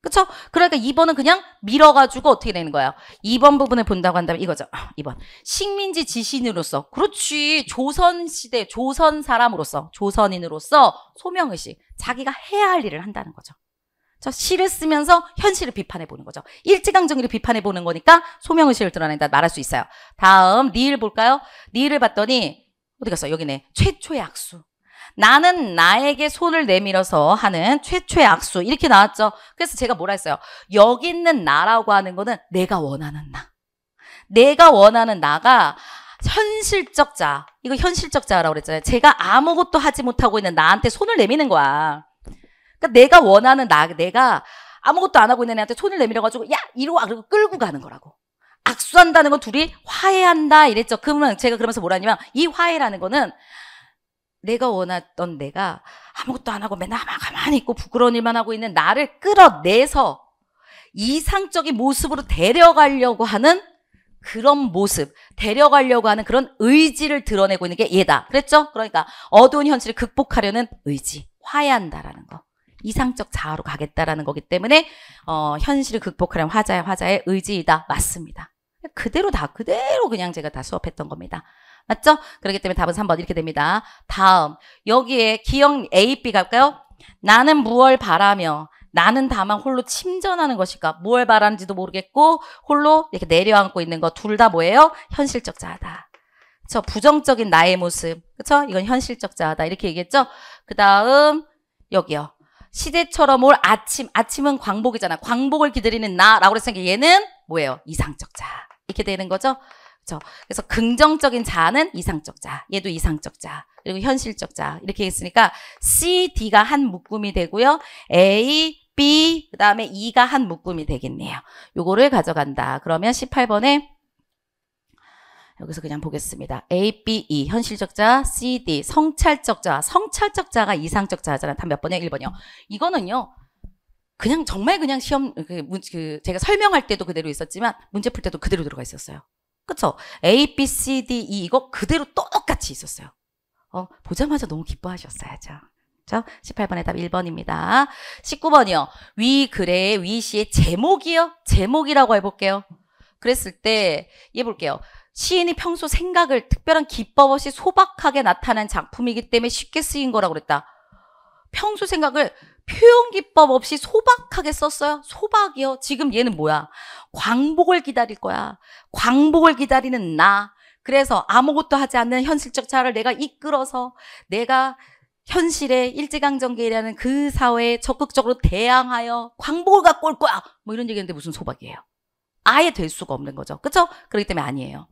그렇죠 그러니까 2번은 그냥 밀어가지고 어떻게 되는 거예요? 2번 부분을 본다고 한다면 이거죠. 2번. 아, 식민지 지신으로서, 그렇지. 조선시대, 조선 사람으로서, 조선인으로서 소명의식, 자기가 해야 할 일을 한다는 거죠. 자, 시를 쓰면서 현실을 비판해 보는 거죠. 일제강점기를 비판해 보는 거니까 소명의식을 드러낸다 말할 수 있어요. 다음 니를 볼까요? 니를 봤더니 어디 갔어? 여기네. 최초의 악수. 나는 나에게 손을 내밀어서 하는 최초의 악수 이렇게 나왔죠. 그래서 제가 뭐라 했어요? 여기 있는 나라고 하는 거는 내가 원하는 나. 내가 원하는 나가 현실적 자. 이거 현실적 자라고 그랬잖아요. 제가 아무것도 하지 못하고 있는 나한테 손을 내미는 거야. 그러니까 내가 원하는 나, 내가 아무것도 안 하고 있는 애한테 손을 내밀어가지고 야 이리 와 그리고 끌고 가는 거라고. 악수한다는 건 둘이 화해한다 이랬죠. 그러면 제가 그러면서 뭐라냐면 이 화해라는 거는 내가 원했던 내가 아무것도 안 하고 맨날 가만히 있고 부끄러운 일만 하고 있는 나를 끌어내서 이상적인 모습으로 데려가려고 하는 그런 모습, 데려가려고 하는 그런 의지를 드러내고 있는 게 얘다. 그랬죠? 그러니까 어두운 현실을 극복하려는 의지, 화해한다라는 거. 이상적 자아로 가겠다라는 거기 때문에 어, 현실을 극복하려는 화자의 화자의 의지이다. 맞습니다. 그대로 다 그대로 그냥 제가 다 수업했던 겁니다. 맞죠? 그렇기 때문에 답은 3번 이렇게 됩니다. 다음 여기에 기억 A, B 갈까요? 나는 무얼 바라며 나는 다만 홀로 침전하는 것일까? 뭘 바라는지도 모르겠고 홀로 이렇게 내려앉고 있는 거 둘 다 뭐예요? 현실적 자아다. 그쵸? 부정적인 나의 모습. 그쵸? 이건 현실적 자아다. 이렇게 얘기했죠? 그 다음 여기요. 시대처럼 올 아침, 아침은 광복이잖아. 광복을 기다리는 나라고 했으니까 얘는 뭐예요? 이상적 자. 이렇게 되는 거죠. 그죠 그래서 긍정적인 자는 이상적 자, 얘도 이상적 자, 그리고 현실적 자 이렇게 했으니까 C, D가 한 묶음이 되고요. A, B, 그 다음에 E가 한 묶음이 되겠네요. 요거를 가져간다. 그러면 18번에 여기서 그냥 보겠습니다. A, B, E 현실적자, C, D 성찰적자 성찰적자가 이상적자 하잖아요. 답몇 번이요? 1번이요. 이거는요. 그냥 정말 그냥 시험 그, 그 제가 설명할 때도 그대로 있었지만 문제 풀 때도 그대로 들어가 있었어요. 그렇죠? A, B, C, D, E 이거 그대로 똑같이 있었어요. 어, 보자마자 너무 기뻐하셨어야죠. 그렇죠? 18번의 답 1번입니다. 19번이요. 위 글의 위 시의 제목이요. 제목이라고 해볼게요. 그랬을 때얘 볼게요. 시인이 평소 생각을 특별한 기법 없이 소박하게 나타낸 작품이기 때문에 쉽게 쓰인 거라고 그랬다. 평소 생각을 표현 기법 없이 소박하게 썼어요. 소박이요. 지금 얘는 뭐야? 광복을 기다릴 거야. 광복을 기다리는 나. 그래서 아무것도 하지 않는 현실적 자를 내가 이끌어서 내가 현실의 일제강점기라는 그 사회에 적극적으로 대항하여 광복을 갖고 올 거야. 뭐 이런 얘기는데 무슨 소박이에요. 아예 될 수가 없는 거죠. 그렇죠? 그렇기 때문에 아니에요.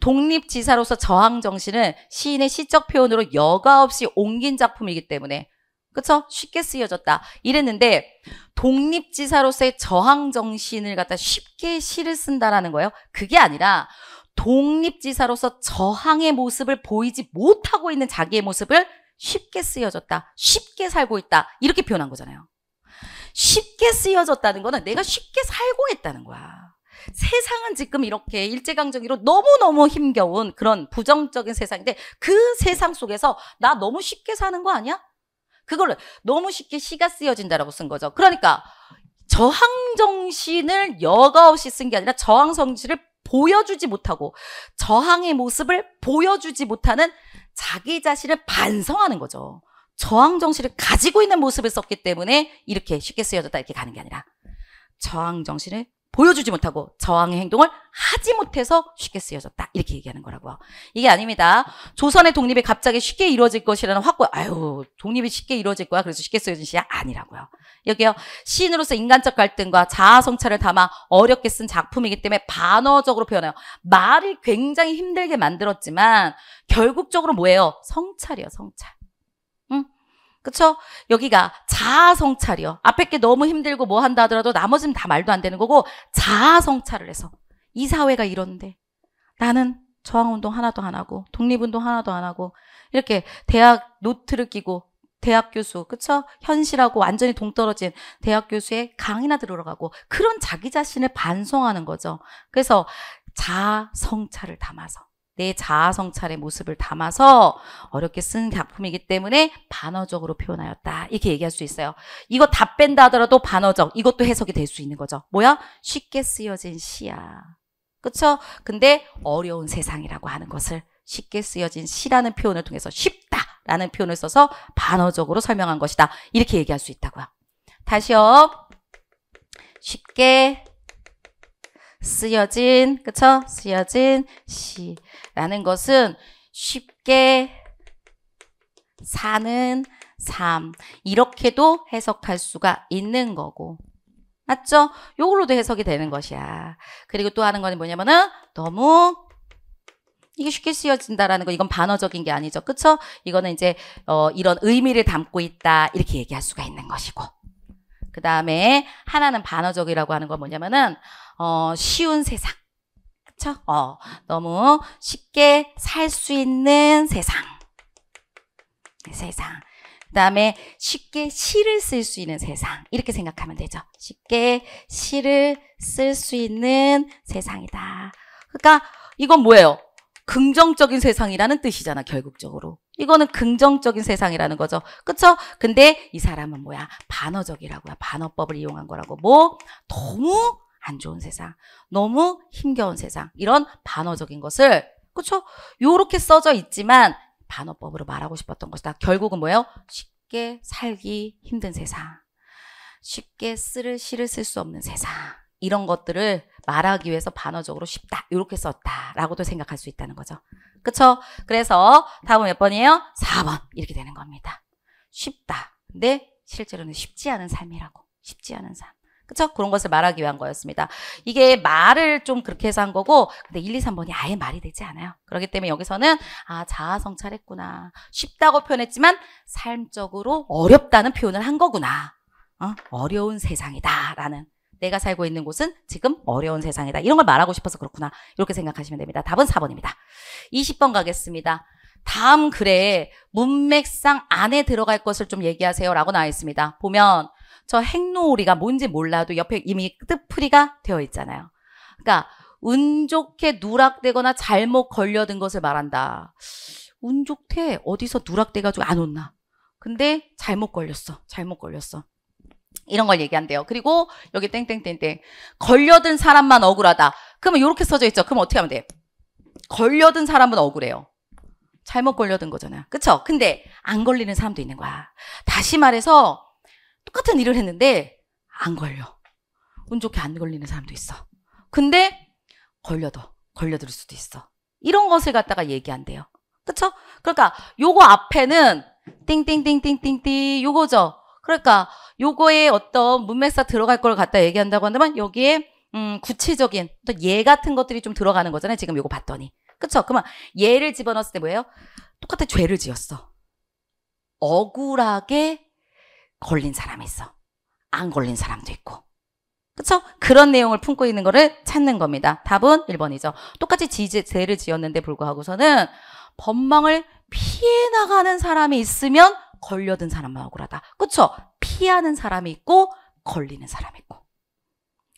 독립지사로서 저항정신은 시인의 시적 표현으로 여과 없이 옮긴 작품이기 때문에 그렇죠? 쉽게 쓰여졌다. 이랬는데 독립지사로서의 저항정신을 갖다 쉽게 시를 쓴다라는 거예요. 그게 아니라 독립지사로서 저항의 모습을 보이지 못하고 있는 자기의 모습을 쉽게 쓰여졌다. 쉽게 살고 있다. 이렇게 표현한 거잖아요. 쉽게 쓰여졌다는 거는 내가 쉽게 살고 있다는 거야. 세상은 지금 이렇게 일제강점기로 너무너무 힘겨운 그런 부정적인 세상인데 그 세상 속에서 나 너무 쉽게 사는 거 아니야? 그걸 너무 쉽게 시가 쓰여진다라고 쓴 거죠. 그러니까 저항정신을 여가 없이 쓴 게 아니라 저항성신을 보여주지 못하고 저항의 모습을 보여주지 못하는 자기 자신을 반성하는 거죠. 저항정신을 가지고 있는 모습을 썼기 때문에 이렇게 쉽게 쓰여졌다 이렇게 가는 게 아니라 저항정신을 보여주지 못하고 저항의 행동을 하지 못해서 쉽게 쓰여졌다. 이렇게 얘기하는 거라고요. 이게 아닙니다. 조선의 독립이 갑자기 쉽게 이루어질 것이라는 확고, 아유, 독립이 쉽게 이루어질 거야. 그래서 쉽게 쓰여진 시야 아니라고요. 여기요. 시인으로서 인간적 갈등과 자아 성찰을 담아 어렵게 쓴 작품이기 때문에 반어적으로 표현해요. 말을 굉장히 힘들게 만들었지만 결국적으로 뭐예요? 성찰이요, 성찰. 그쵸? 여기가 자아성찰이요. 앞에 게 너무 힘들고 뭐 한다 하더라도 나머지는 다 말도 안 되는 거고 자아성찰을 해서 이 사회가 이런데 나는 저항운동 하나도 안 하고 독립운동 하나도 안 하고 이렇게 대학 노트를 끼고 대학 교수 그쵸? 현실하고 완전히 동떨어진 대학 교수의 강의나 들어가고 그런 자기 자신을 반성하는 거죠. 그래서 자아성찰을 담아서 내 자아 성찰의 모습을 담아서 어렵게 쓴 작품이기 때문에 반어적으로 표현하였다. 이렇게 얘기할 수 있어요. 이거 다 뺀다 하더라도 반어적. 이것도 해석이 될 수 있는 거죠. 뭐야? 쉽게 쓰여진 시야. 그쵸 근데 어려운 세상이라고 하는 것을 쉽게 쓰여진 시라는 표현을 통해서 쉽다라는 표현을 써서 반어적으로 설명한 것이다. 이렇게 얘기할 수 있다고요. 다시요. 쉽게 쓰여진 그쵸? 쓰여진 시라는 것은 쉽게 사는 삶 이렇게도 해석할 수가 있는 거고 맞죠? 요걸로도 해석이 되는 것이야. 그리고 또 하는 거는 뭐냐면은 너무 이게 쉽게 쓰여진다라는 거 이건 반어적인 게 아니죠. 그쵸? 이거는 이제 어, 이런 의미를 담고 있다 이렇게 얘기할 수가 있는 것이고 그 다음에 하나는 반어적이라고 하는 건 뭐냐면은 어, 쉬운 세상. 그쵸? 어, 너무 쉽게 살 수 있는 세상. 세상. 그 다음에 쉽게 시를 쓸 수 있는 세상. 이렇게 생각하면 되죠. 쉽게 시를 쓸 수 있는 세상이다. 그러니까 이건 뭐예요? 긍정적인 세상이라는 뜻이잖아, 결국적으로. 이거는 긍정적인 세상이라는 거죠. 그쵸? 근데 이 사람은 뭐야? 반어적이라고요. 반어법을 이용한 거라고. 뭐? 너무 안 좋은 세상. 너무 힘겨운 세상. 이런 반어적인 것을 그쵸? 요렇게 써져 있지만 반어법으로 말하고 싶었던 것이다. 결국은 뭐예요? 쉽게 살기 힘든 세상. 쉽게 쓰를 시를 쓸 수 없는 세상. 이런 것들을 말하기 위해서 반어적으로 쉽다. 이렇게 썼다라고도 생각할 수 있다는 거죠. 그쵸? 그래서 답은 몇 번이에요? 4번 이렇게 되는 겁니다. 쉽다. 근데 실제로는 쉽지 않은 삶이라고. 쉽지 않은 삶. 그쵸? 그런 것을 말하기 위한 거였습니다. 이게 말을 좀 그렇게 해서 한 거고, 근데 1, 2, 3번이 아예 말이 되지 않아요. 그렇기 때문에 여기서는, 아, 자아성찰했구나. 쉽다고 표현했지만, 삶적으로 어렵다는 표현을 한 거구나. 어? 어려운 세상이다. 라는 내가 살고 있는 곳은 지금 어려운 세상이다. 이런 걸 말하고 싶어서 그렇구나. 이렇게 생각하시면 됩니다. 답은 4번입니다. 20번 가겠습니다. 다음 글에 문맥상 안에 들어갈 것을 좀 얘기하세요 라고 나와 있습니다. 보면 저행노오리가 뭔지 몰라도 옆에 이미 뜻풀이가 되어 있잖아요. 그러니까 운 좋게 누락되거나 잘못 걸려든 것을 말한다. 운 좋게 어디서 누락돼가지고 안 온나. 근데 잘못 걸렸어. 잘못 걸렸어. 이런 걸 얘기한대요. 그리고 여기 땡땡땡땡 걸려든 사람만 억울하다. 그러면 이렇게 써져 있죠. 그럼 어떻게 하면 돼? 걸려든 사람은 억울해요. 잘못 걸려든 거잖아. 요 그쵸? 근데 안 걸리는 사람도 있는 거야. 다시 말해서 똑같은 일을 했는데 안 걸려. 운 좋게 안 걸리는 사람도 있어. 근데 걸려도 걸려들 수도 있어. 이런 것을 갖다가 얘기한대요. 그쵸? 그러니까 요거 앞에는 띵띵띵띵띵띵 요거죠. 그러니까 요거에 어떤 문맥사 들어갈 걸 갖다 얘기한다고 한다면 여기에 음, 구체적인 어떤 예 같은 것들이 좀 들어가는 거잖아요. 지금 요거 봤더니. 그쵸? 그러면 예를 집어넣었을 때 뭐예요? 똑같은 죄를 지었어. 억울하게 걸린 사람이 있어. 안 걸린 사람도 있고. 그쵸? 그런 내용을 품고 있는 거를 찾는 겁니다. 답은 1번이죠. 똑같이 지지 죄를 지었는데 불구하고서는 법망을 피해 나가는 사람이 있으면 걸려든 사람만 억울하다. 그쵸? 피하는 사람이 있고 걸리는 사람이 있고.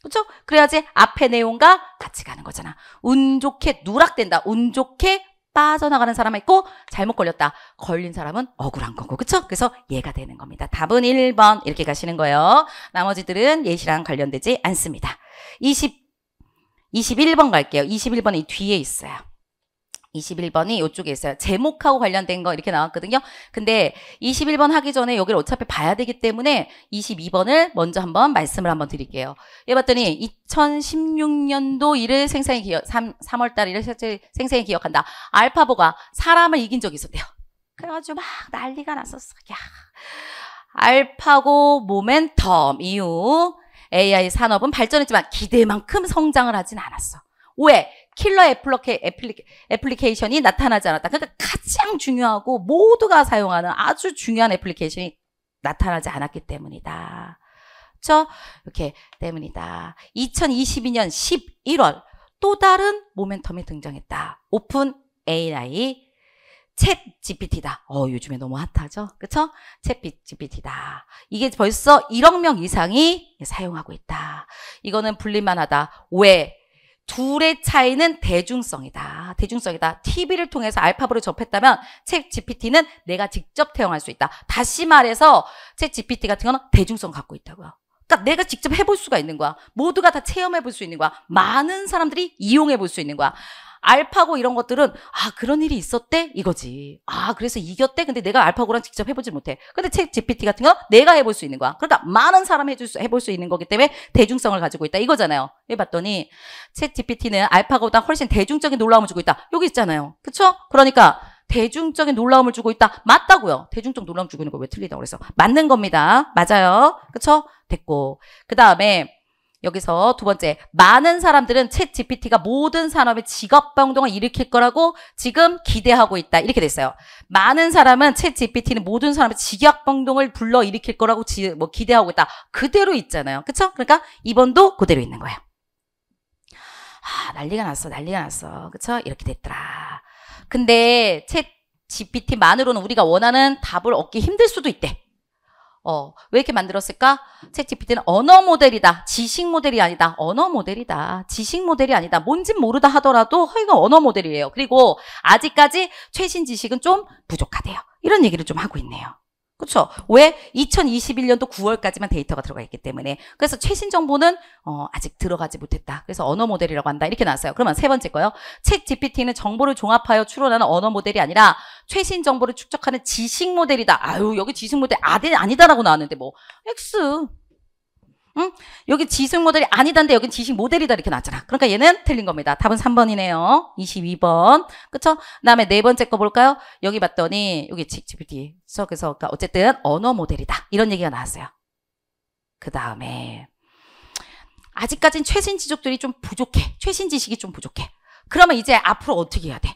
그쵸? 그래야지 앞에 내용과 같이 가는 거잖아. 운 좋게 누락된다. 운 좋게 빠져나가는 사람 이 있고 잘못 걸렸다. 걸린 사람은 억울한 거고. 그쵸? 그래서 얘가 되는 겁니다. 답은 1번 이렇게 가시는 거예요. 나머지들은 예시랑 관련되지 않습니다. 20, 21번 갈게요. 21번이 뒤에 있어요. 21번이 이쪽에 있어요. 제목하고 관련된 거 이렇게 나왔거든요. 근데 21번 하기 전에 여기를 어차피 봐야 되기 때문에 22번을 먼저 한번 말씀을 한번 드릴게요. 예 봤더니 2016년도 일을 생생히 기억 3, 3월달 일을 생생히 기억한다. 알파보가 사람을 이긴 적이 있었대요. 그래가지고 막 난리가 났었어. 야 알파고 모멘텀 이후 AI 산업은 발전했지만 기대만큼 성장을 하진 않았어. 왜? 킬러 애플러케, 애플리, 애플리케이션이 나타나지 않았다. 그러니까 가장 중요하고 모두가 사용하는 아주 중요한 애플리케이션이 나타나지 않았기 때문이다. 그렇죠? 이렇게 때문이다. 2022년 11월 또 다른 모멘텀이 등장했다. 오픈 AI 챗 GPT다. 어, 요즘에 너무 핫하죠? 그쵸? 챗 GPT다. 이게 벌써 1억 명 이상이 사용하고 있다. 이거는 불릴만 하다. 왜? 둘의 차이는 대중성이다. 대중성이다. TV를 통해서 알파벳을 접했다면 책 GPT는 내가 직접 태용할 수 있다. 다시 말해서 책 GPT 같은 거는 대중성 갖고 있다고요. 그러니까 내가 직접 해볼 수가 있는 거야. 모두가 다 체험해 볼 수 있는 거야. 많은 사람들이 이용해 볼 수 있는 거야. 알파고 이런 것들은 아 그런 일이 있었대 이거지. 아 그래서 이겼대. 근데 내가 알파고랑 직접 해보지 못해. 근데 책 GPT 같은 거 내가 해볼 수 있는 거야. 그러니까 많은 사람 해줄 수, 해볼 수 있는 거기 때문에 대중성을 가지고 있다 이거잖아요. 해봤더니 예, 책 GPT는 알파고보다 훨씬 대중적인 놀라움을 주고 있다. 여기 있잖아요. 그쵸 그러니까 대중적인 놀라움을 주고 있다. 맞다고요. 대중적 놀라움 주고 있는 거 왜 틀리다고 그래서 맞는 겁니다. 맞아요. 그쵸 됐고 그 다음에 여기서 두 번째 많은 사람들은 채 GPT가 모든 산업의 직업병동을 일으킬 거라고 지금 기대하고 있다 이렇게 됐어요. 많은 사람은 채 GPT는 모든 사람의 직업병동을 불러일으킬 거라고 지, 뭐 기대하고 있다 그대로 있잖아요. 그쵸 그러니까 2번도 그대로 있는 거예요. 아 난리가 났어 난리가 났어 그쵸 이렇게 됐더라. 근데 채 GPT만으로는 우리가 원하는 답을 얻기 힘들 수도 있대. 어, 왜 이렇게 만들었을까? 챗GPT는 언어 모델이다. 지식 모델이 아니다. 언어 모델이다. 지식 모델이 아니다. 뭔진 모르다 하더라도 허위가 언어 모델이에요. 그리고 아직까지 최신 지식은 좀 부족하대요. 이런 얘기를 좀 하고 있네요. 그렇죠? 왜? 2021년도 9월까지만 데이터가 들어가 있기 때문에 그래서 최신 정보는 어, 아직 들어가지 못했다. 그래서 언어 모델이라고 한다. 이렇게 나왔어요. 그러면 세 번째 거요. 책 GPT는 정보를 종합하여 추론하는 언어 모델이 아니라 최신 정보를 축적하는 지식 모델이다. 아유 여기 지식 모델 아니, 아니다라고 나왔는데 뭐 X 응? 여기 지식 모델이 아니던데 여기 지식 모델이다 이렇게 나왔잖아. 그러니까 얘는 틀린 겁니다. 답은 3번이네요. 22번. 그쵸? 그 다음에 네 번째 거 볼까요? 여기 봤더니 여기 GPT. 그래서, 그래서 그러니까 어쨌든 언어 모델이다. 이런 얘기가 나왔어요. 그 다음에 아직까지는 최신 지적들이 좀 부족해. 최신 지식이 좀 부족해. 그러면 이제 앞으로 어떻게 해야 돼?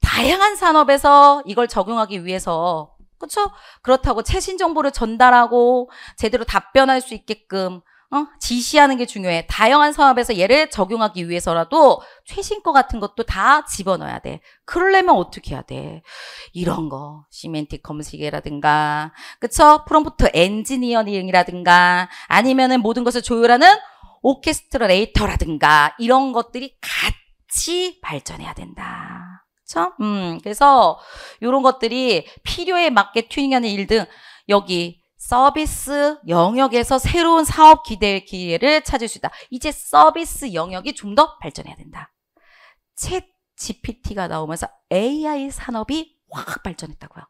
다양한 산업에서 이걸 적용하기 위해서 그렇죠? 그렇다고 최신 정보를 전달하고 제대로 답변할 수 있게끔 어? 지시하는 게 중요해. 다양한 사업에서 얘를 적용하기 위해서라도 최신 거 같은 것도 다 집어넣어야 돼. 그러려면 어떻게 해야 돼? 이런 거. 시멘틱 검색이라든가 그쵸? 프롬프트 엔지니어링이라든가, 아니면은 모든 것을 조율하는 오케스트레이터라든가, 이런 것들이 같이 발전해야 된다. 그렇 음, 그래서 이런 것들이 필요에 맞게 튜닝하는 일 등 여기 서비스 영역에서 새로운 사업 기대 기회를 찾을 수 있다. 이제 서비스 영역이 좀 더 발전해야 된다. 챗 GPT가 나오면서 AI 산업이 확 발전했다고요.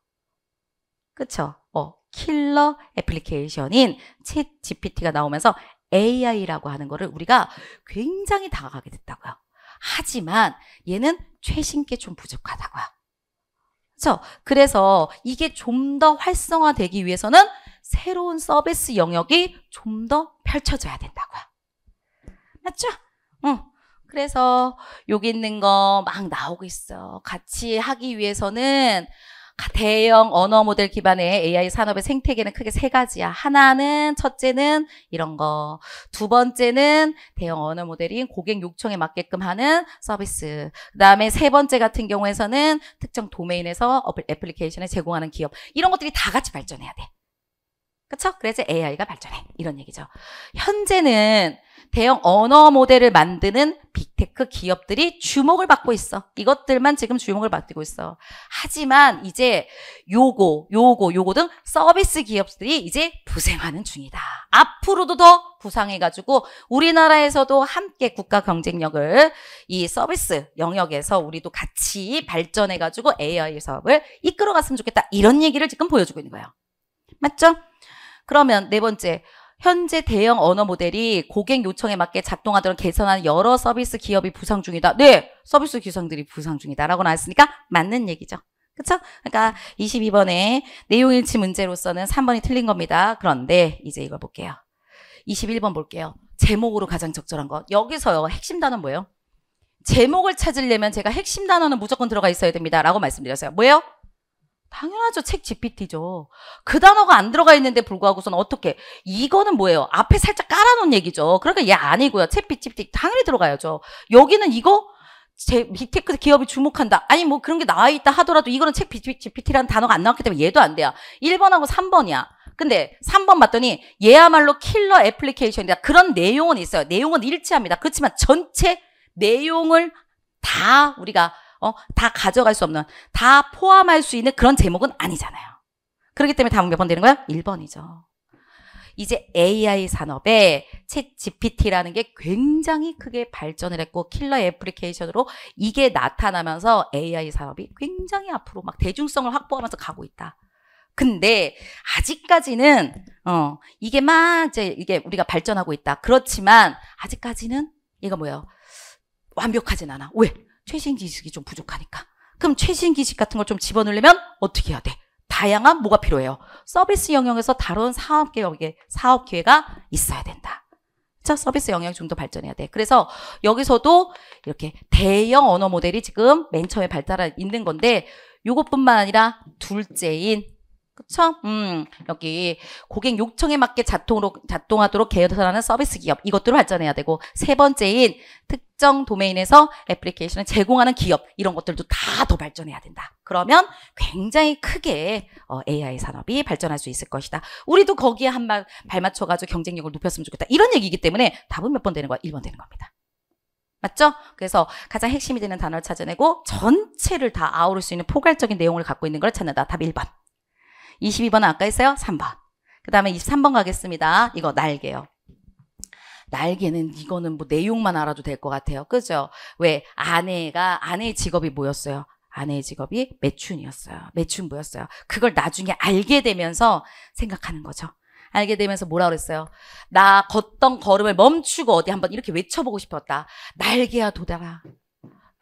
그렇 어, 킬러 애플리케이션인 챗 GPT가 나오면서 AI라고 하는 거를 우리가 굉장히 다가가게 됐다고요. 하지만 얘는 최신게 좀 부족하다고요. 그렇죠? 그래서 이게 좀 더 활성화되기 위해서는 새로운 서비스 영역이 좀 더 펼쳐져야 된다고요. 맞죠? 응. 그래서 여기 있는 거 막 나오고 있어. 같이 하기 위해서는 대형 언어 모델 기반의 AI 산업의 생태계는 크게 세 가지야. 하나는 첫째는 이런 거. 두 번째는 대형 언어 모델인 고객 요청에 맞게끔 하는 서비스. 그다음에 세 번째 같은 경우에서는 특정 도메인에서 애플리케이션을 제공하는 기업. 이런 것들이 다 같이 발전해야 돼. 그쵸? 그래서 AI가 발전해. 이런 얘기죠. 현재는 대형 언어 모델을 만드는 빅테크 기업들이 주목을 받고 있어. 이것들만 지금 주목을 받고 있어. 하지만 이제 요고요고요고등 서비스 기업들이 이제 부생하는 중이다. 앞으로도 더 부상해가지고 우리나라에서도 함께 국가 경쟁력을 이 서비스 영역에서 우리도 같이 발전해가지고 AI 사업을 이끌어갔으면 좋겠다. 이런 얘기를 지금 보여주고 있는 거예요. 맞죠? 그러면 네 번째, 현재 대형 언어 모델이 고객 요청에 맞게 작동하도록 개선한 여러 서비스 기업이 부상 중이다. 네, 서비스 기상들이 부상 중이다라고 나왔으니까 맞는 얘기죠. 그쵸 그러니까 2 2번에 내용일치 문제로서는 3번이 틀린 겁니다. 그런데 이제 이걸 볼게요. 21번 볼게요. 제목으로 가장 적절한 것. 여기서요. 핵심 단어 뭐예요? 제목을 찾으려면 제가 핵심 단어는 무조건 들어가 있어야 됩니다. 라고 말씀드렸어요. 뭐예요? 당연하죠. 책 GPT죠. 그 단어가 안 들어가 있는데 불구하고서는 어떻게 이거는 뭐예요? 앞에 살짝 깔아놓은 얘기죠. 그러니까 얘 아니고요. 챗 GPT 당연히 들어가야죠. 여기는 이거 제 빅테크 그 기업이 주목한다. 아니 뭐 그런 게 나와 있다 하더라도 이거는 책 GPT라는 단어가 안 나왔기 때문에 얘도 안 돼요. 1번하고 3번이야. 근데 3번 봤더니 얘야말로 킬러 애플리케이션이다. 그런 내용은 있어요. 내용은 일치합니다. 그렇지만 전체 내용을 다 우리가 어, 다 가져갈 수 없는, 다 포함할 수 있는 그런 제목은 아니잖아요. 그렇기 때문에 답은 몇번 되는 거야? 1번이죠. 이제 AI 산업에 챗 GPT라는 게 굉장히 크게 발전을 했고 킬러 애플리케이션으로 이게 나타나면서 AI 산업이 굉장히 앞으로 막 대중성을 확보하면서 가고 있다. 근데 아직까지는 어 이게 막 이제 이게 우리가 발전하고 있다. 그렇지만 아직까지는 이거 뭐예요? 완벽하진 않아. 왜? 최신 기식이좀 부족하니까. 그럼 최신 기식 같은 걸 좀 집어넣으려면 어떻게 해야 돼? 다양한 뭐가 필요해요? 서비스 영역에서 다른 사업 기획에 사업 기회가 있어야 된다. 자, 서비스 영역이 좀 더 발전해야 돼. 그래서 여기서도 이렇게 대형 언어 모델이 지금 맨 처음에 발달한 있는 건데 이것뿐만 아니라 둘째인 그쵸? 음, 여기 고객 요청에 맞게 자동으로, 자동하도록 개선하는 서비스 기업 이것들을 발전해야 되고 세 번째인 특정 도메인에서 애플리케이션을 제공하는 기업 이런 것들도 다 더 발전해야 된다. 그러면 굉장히 크게 어, AI 산업이 발전할 수 있을 것이다. 우리도 거기에 한말 발맞춰가지고 경쟁력을 높였으면 좋겠다. 이런 얘기이기 때문에 답은 몇 번 되는 거야? 1번 되는 겁니다. 맞죠? 그래서 가장 핵심이 되는 단어를 찾아내고 전체를 다 아우를 수 있는 포괄적인 내용을 갖고 있는 걸 찾는다. 답 1번. 22번은 아까 했어요? 3번. 그 다음에 23번 가겠습니다. 이거 날개요. 날개는 이거는 뭐 내용만 알아도 될 것 같아요. 그죠? 왜? 아내가, 아내의 직업이 뭐였어요? 아내의 직업이 매춘이었어요. 매춘뭐였어요 그걸 나중에 알게 되면서 생각하는 거죠. 알게 되면서 뭐라 그랬어요? 나 걷던 걸음을 멈추고 어디 한번 이렇게 외쳐보고 싶었다. 날개야 도달아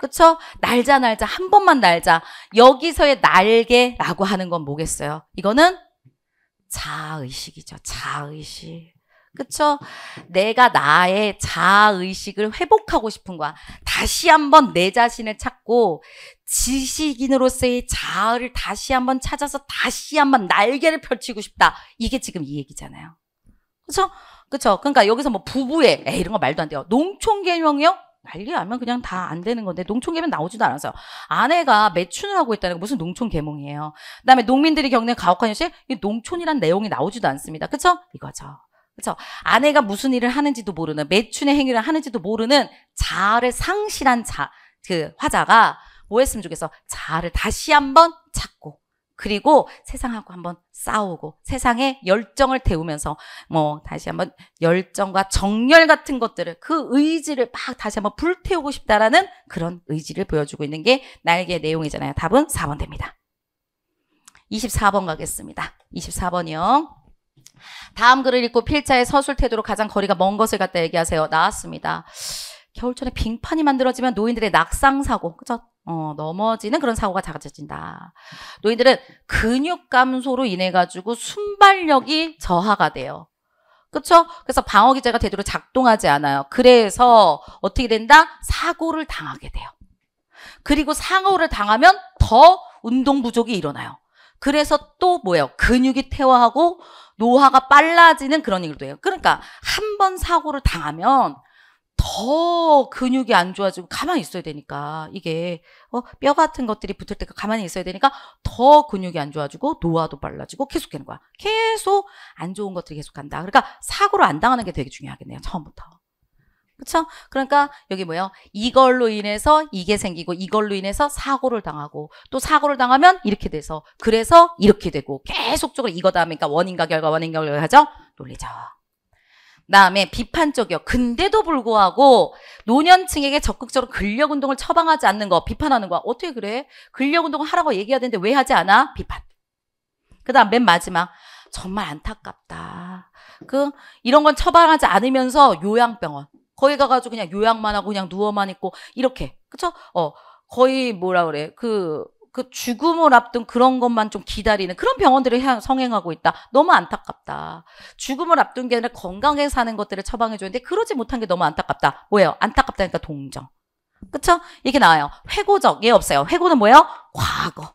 그쵸? 날자 날자 한 번만 날자. 여기서의 날개라고 하는 건 뭐겠어요? 이거는 자아의식이죠. 자아의식. 그쵸? 내가 나의 자아의식을 회복하고 싶은 거야. 다시 한번 내 자신을 찾고 지식인으로서의 자아를 다시 한번 찾아서 다시 한번 날개를 펼치고 싶다. 이게 지금 이 얘기잖아요. 그쵸? 그쵸? 그러니까 여기서 뭐 부부의 에이, 이런 거 말도 안 돼요. 농촌 개명이요? 관리하면 그냥 다 안 되는 건데 농촌개명 나오지도 않았어요. 아내가 매춘을 하고 있다는 게 무슨 농촌개몽이에요. 그다음에 농민들이 겪는 가혹한 현실, 농촌이란 내용이 나오지도 않습니다. 그렇죠? 이거죠. 그렇죠? 아내가 무슨 일을 하는지도 모르는 매춘의 행위를 하는지도 모르는 자아를 상실한 자 그 화자가 뭐 했으면 좋겠어? 자아를 다시 한번 찾고 그리고 세상하고 한번 싸우고 세상에 열정을 태우면서 뭐 다시 한번 열정과 정열 같은 것들을 그 의지를 막 다시 한번 불태우고 싶다라는 그런 의지를 보여주고 있는 게 날개의 내용이잖아요. 답은 4번 됩니다. 24번 가겠습니다. 24번이요. 다음 글을 읽고 필자의 서술 태도로 가장 거리가 먼 것을 갖다 얘기하세요. 나왔습니다. 겨울철에 빙판이 만들어지면 노인들의 낙상사고, 그죠? 어, 넘어지는 그런 사고가 작아진다. 노인들은 근육 감소로 인해 가지고 순발력이 저하가 돼요. 그렇죠? 그래서 방어 기제가 제대로 작동하지 않아요. 그래서 어떻게 된다? 사고를 당하게 돼요. 그리고 상호를 당하면 더 운동 부족이 일어나요. 그래서 또 뭐예요? 근육이 퇴화하고 노화가 빨라지는 그런 일도 해요. 그러니까 한 번 사고를 당하면 더 근육이 안 좋아지고 가만히 있어야 되니까 이게 어, 뼈 같은 것들이 붙을 때까 가만히 있어야 되니까 더 근육이 안 좋아지고 노화도 빨라지고 계속 되는 거야. 계속 안 좋은 것들이 계속 간다. 그러니까 사고를 안 당하는 게 되게 중요하겠네요. 처음부터. 그렇죠? 그러니까 여기 뭐예요? 이걸로 인해서 이게 생기고 이걸로 인해서 사고를 당하고 또 사고를 당하면 이렇게 돼서 그래서 이렇게 되고 계속적으로 이거다 하니까 원인과 결과 원인과 결과 하죠? 논리죠. 다음에 비판적이요. 근데도 불구하고 노년층에게 적극적으로 근력 운동을 처방하지 않는 거, 비판하는 거. 야 어떻게 그래? 근력 운동을 하라고 얘기해야 되는데 왜 하지 않아? 비판. 그다음 맨 마지막 정말 안타깝다. 그 이런 건 처방하지 않으면서 요양병원 거기 가가지고 그냥 요양만 하고 그냥 누워만 있고 이렇게 그쵸? 어 거의 뭐라 그래 그그 죽음을 앞둔 그런 것만 좀 기다리는 그런 병원들을 향, 성행하고 있다. 너무 안타깝다. 죽음을 앞둔 게 아니라 건강하게 사는 것들을 처방해 주는데 그러지 못한 게 너무 안타깝다. 뭐예요? 안타깝다니까 동정. 그쵸? 이게 나와요. 회고적. 얘 없어요. 회고는 뭐예요? 과거.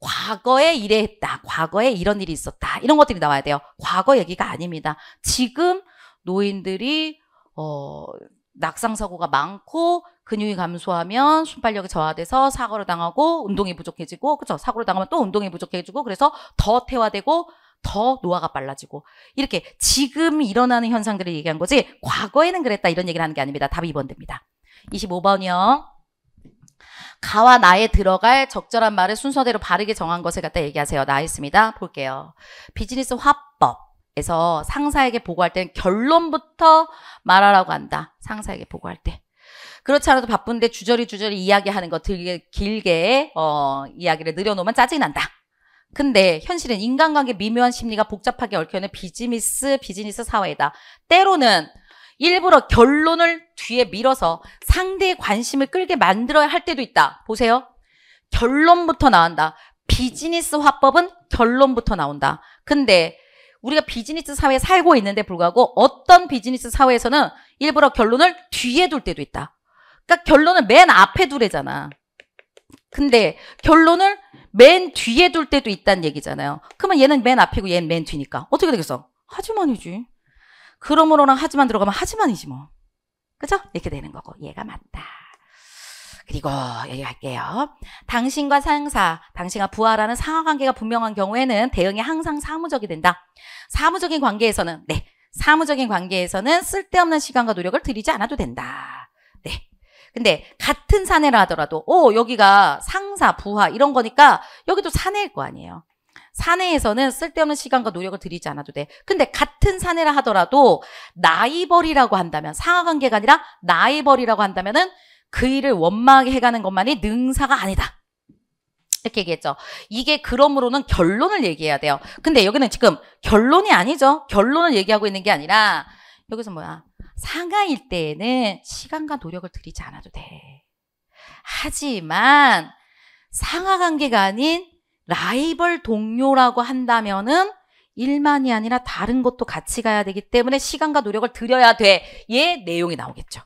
과거에 이래했다. 과거에 이런 일이 있었다. 이런 것들이 나와야 돼요. 과거 얘기가 아닙니다. 지금 노인들이 어 낙상 사고가 많고 근육이 감소하면 순발력이 저하돼서 사고를 당하고 운동이 부족해지고 그렇죠? 사고를 당하면 또 운동이 부족해지고 그래서 더 퇴화되고 더 노화가 빨라지고 이렇게 지금 일어나는 현상들을 얘기한 거지 과거에는 그랬다 이런 얘기를 하는 게 아닙니다. 답이 2번 됩니다. 25번이요. 가와 나에 들어갈 적절한 말을 순서대로 바르게 정한 것을 갖다 얘기하세요. 나 있습니다. 볼게요. 비즈니스 화법에서 상사에게 보고할 때는 결론부터 말하라고 한다. 상사에게 보고할 때. 그렇지 않아도 바쁜데 주저리 주저리 이야기하는 거 되게 길게 어, 이야기를 늘여놓으면 짜증난다. 이 근데 현실은 인간관계 미묘한 심리가 복잡하게 얽혀있는 비즈니스 비즈니스 사회다. 이 때로는 일부러 결론을 뒤에 밀어서 상대의 관심을 끌게 만들어야 할 때도 있다. 보세요. 결론부터 나온다. 비즈니스 화법은 결론부터 나온다. 근데 우리가 비즈니스 사회에 살고 있는데 불구하고 어떤 비즈니스 사회에서는 일부러 결론을 뒤에 둘 때도 있다. 그러니까 결론은맨 앞에 두래잖아. 근데 결론을 맨 뒤에 둘 때도 있다는 얘기잖아요. 그러면 얘는 맨 앞이고 얘는 맨 뒤니까. 어떻게 되겠어? 하지만이지. 그러므로는 하지만 들어가면 하지만이지 뭐. 그죠? 이렇게 되는 거고. 얘가 맞다. 그리고 여기 갈게요. 당신과 상사, 당신과 부하라는 상하관계가 분명한 경우에는 대응이 항상 사무적이 된다. 사무적인 관계에서는 네, 사무적인 관계에서는 쓸데없는 시간과 노력을 들이지 않아도 된다. 네, 근데 같은 사내라 하더라도 오 어, 여기가 상사, 부하 이런 거니까 여기도 사내일 거 아니에요. 사내에서는 쓸데없는 시간과 노력을 들이지 않아도 돼. 근데 같은 사내라 하더라도 나이벌이라고 한다면 상하관계가 아니라 나이벌이라고 한다면 은그 일을 원망하게 해가는 것만이 능사가 아니다. 이렇게 얘기했죠. 이게 그러므로는 결론을 얘기해야 돼요. 근데 여기는 지금 결론이 아니죠. 결론을 얘기하고 있는 게 아니라 여기서 뭐야. 상하일 때에는 시간과 노력을 들이지 않아도 돼. 하지만 상하 관계가 아닌 라이벌 동료라고 한다면은 일만이 아니라 다른 것도 같이 가야 되기 때문에 시간과 노력을 들여야 돼의 예? 내용이 나오겠죠.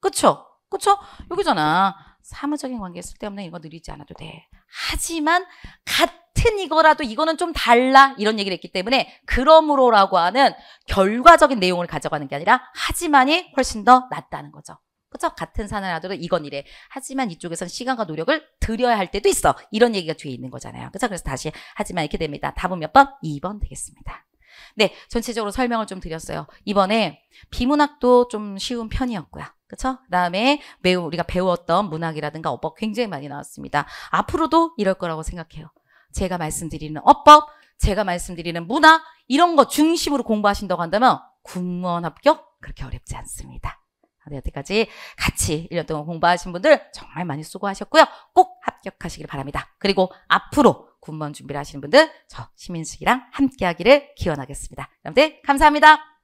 그쵸? 그쵸? 여기잖아. 사무적인 관계 쓸데없는 이거 늘리지 않아도 돼. 하지만 같은 같은 이거라도 이거는 좀 달라 이런 얘기를 했기 때문에 그러므로라고 하는 결과적인 내용을 가져가는 게 아니라 하지만이 훨씬 더 낫다는 거죠. 그렇죠? 같은 산을 하더라도 이건 이래. 하지만 이쪽에선 시간과 노력을 들여야 할 때도 있어. 이런 얘기가 뒤에 있는 거잖아요. 그렇죠? 그래서 다시 하지만 이렇게 됩니다. 답은 몇 번? 2번 되겠습니다. 네, 전체적으로 설명을 좀 드렸어요. 이번에 비문학도 좀 쉬운 편이었고요. 그렇죠? 그다음에 매우 우리가 배웠던 문학이라든가 어법 굉장히 많이 나왔습니다. 앞으로도 이럴 거라고 생각해요. 제가 말씀드리는 어법, 제가 말씀드리는 문화 이런 거 중심으로 공부하신다고 한다면 군무원 합격 그렇게 어렵지 않습니다. 아, 네, 여태까지 같이 1년 동안 공부하신 분들 정말 많이 수고하셨고요. 꼭 합격하시길 바랍니다. 그리고 앞으로 군무원 준비를 하시는 분들 저 시민숙이랑 함께하기를 기원하겠습니다. 여러분들 감사합니다.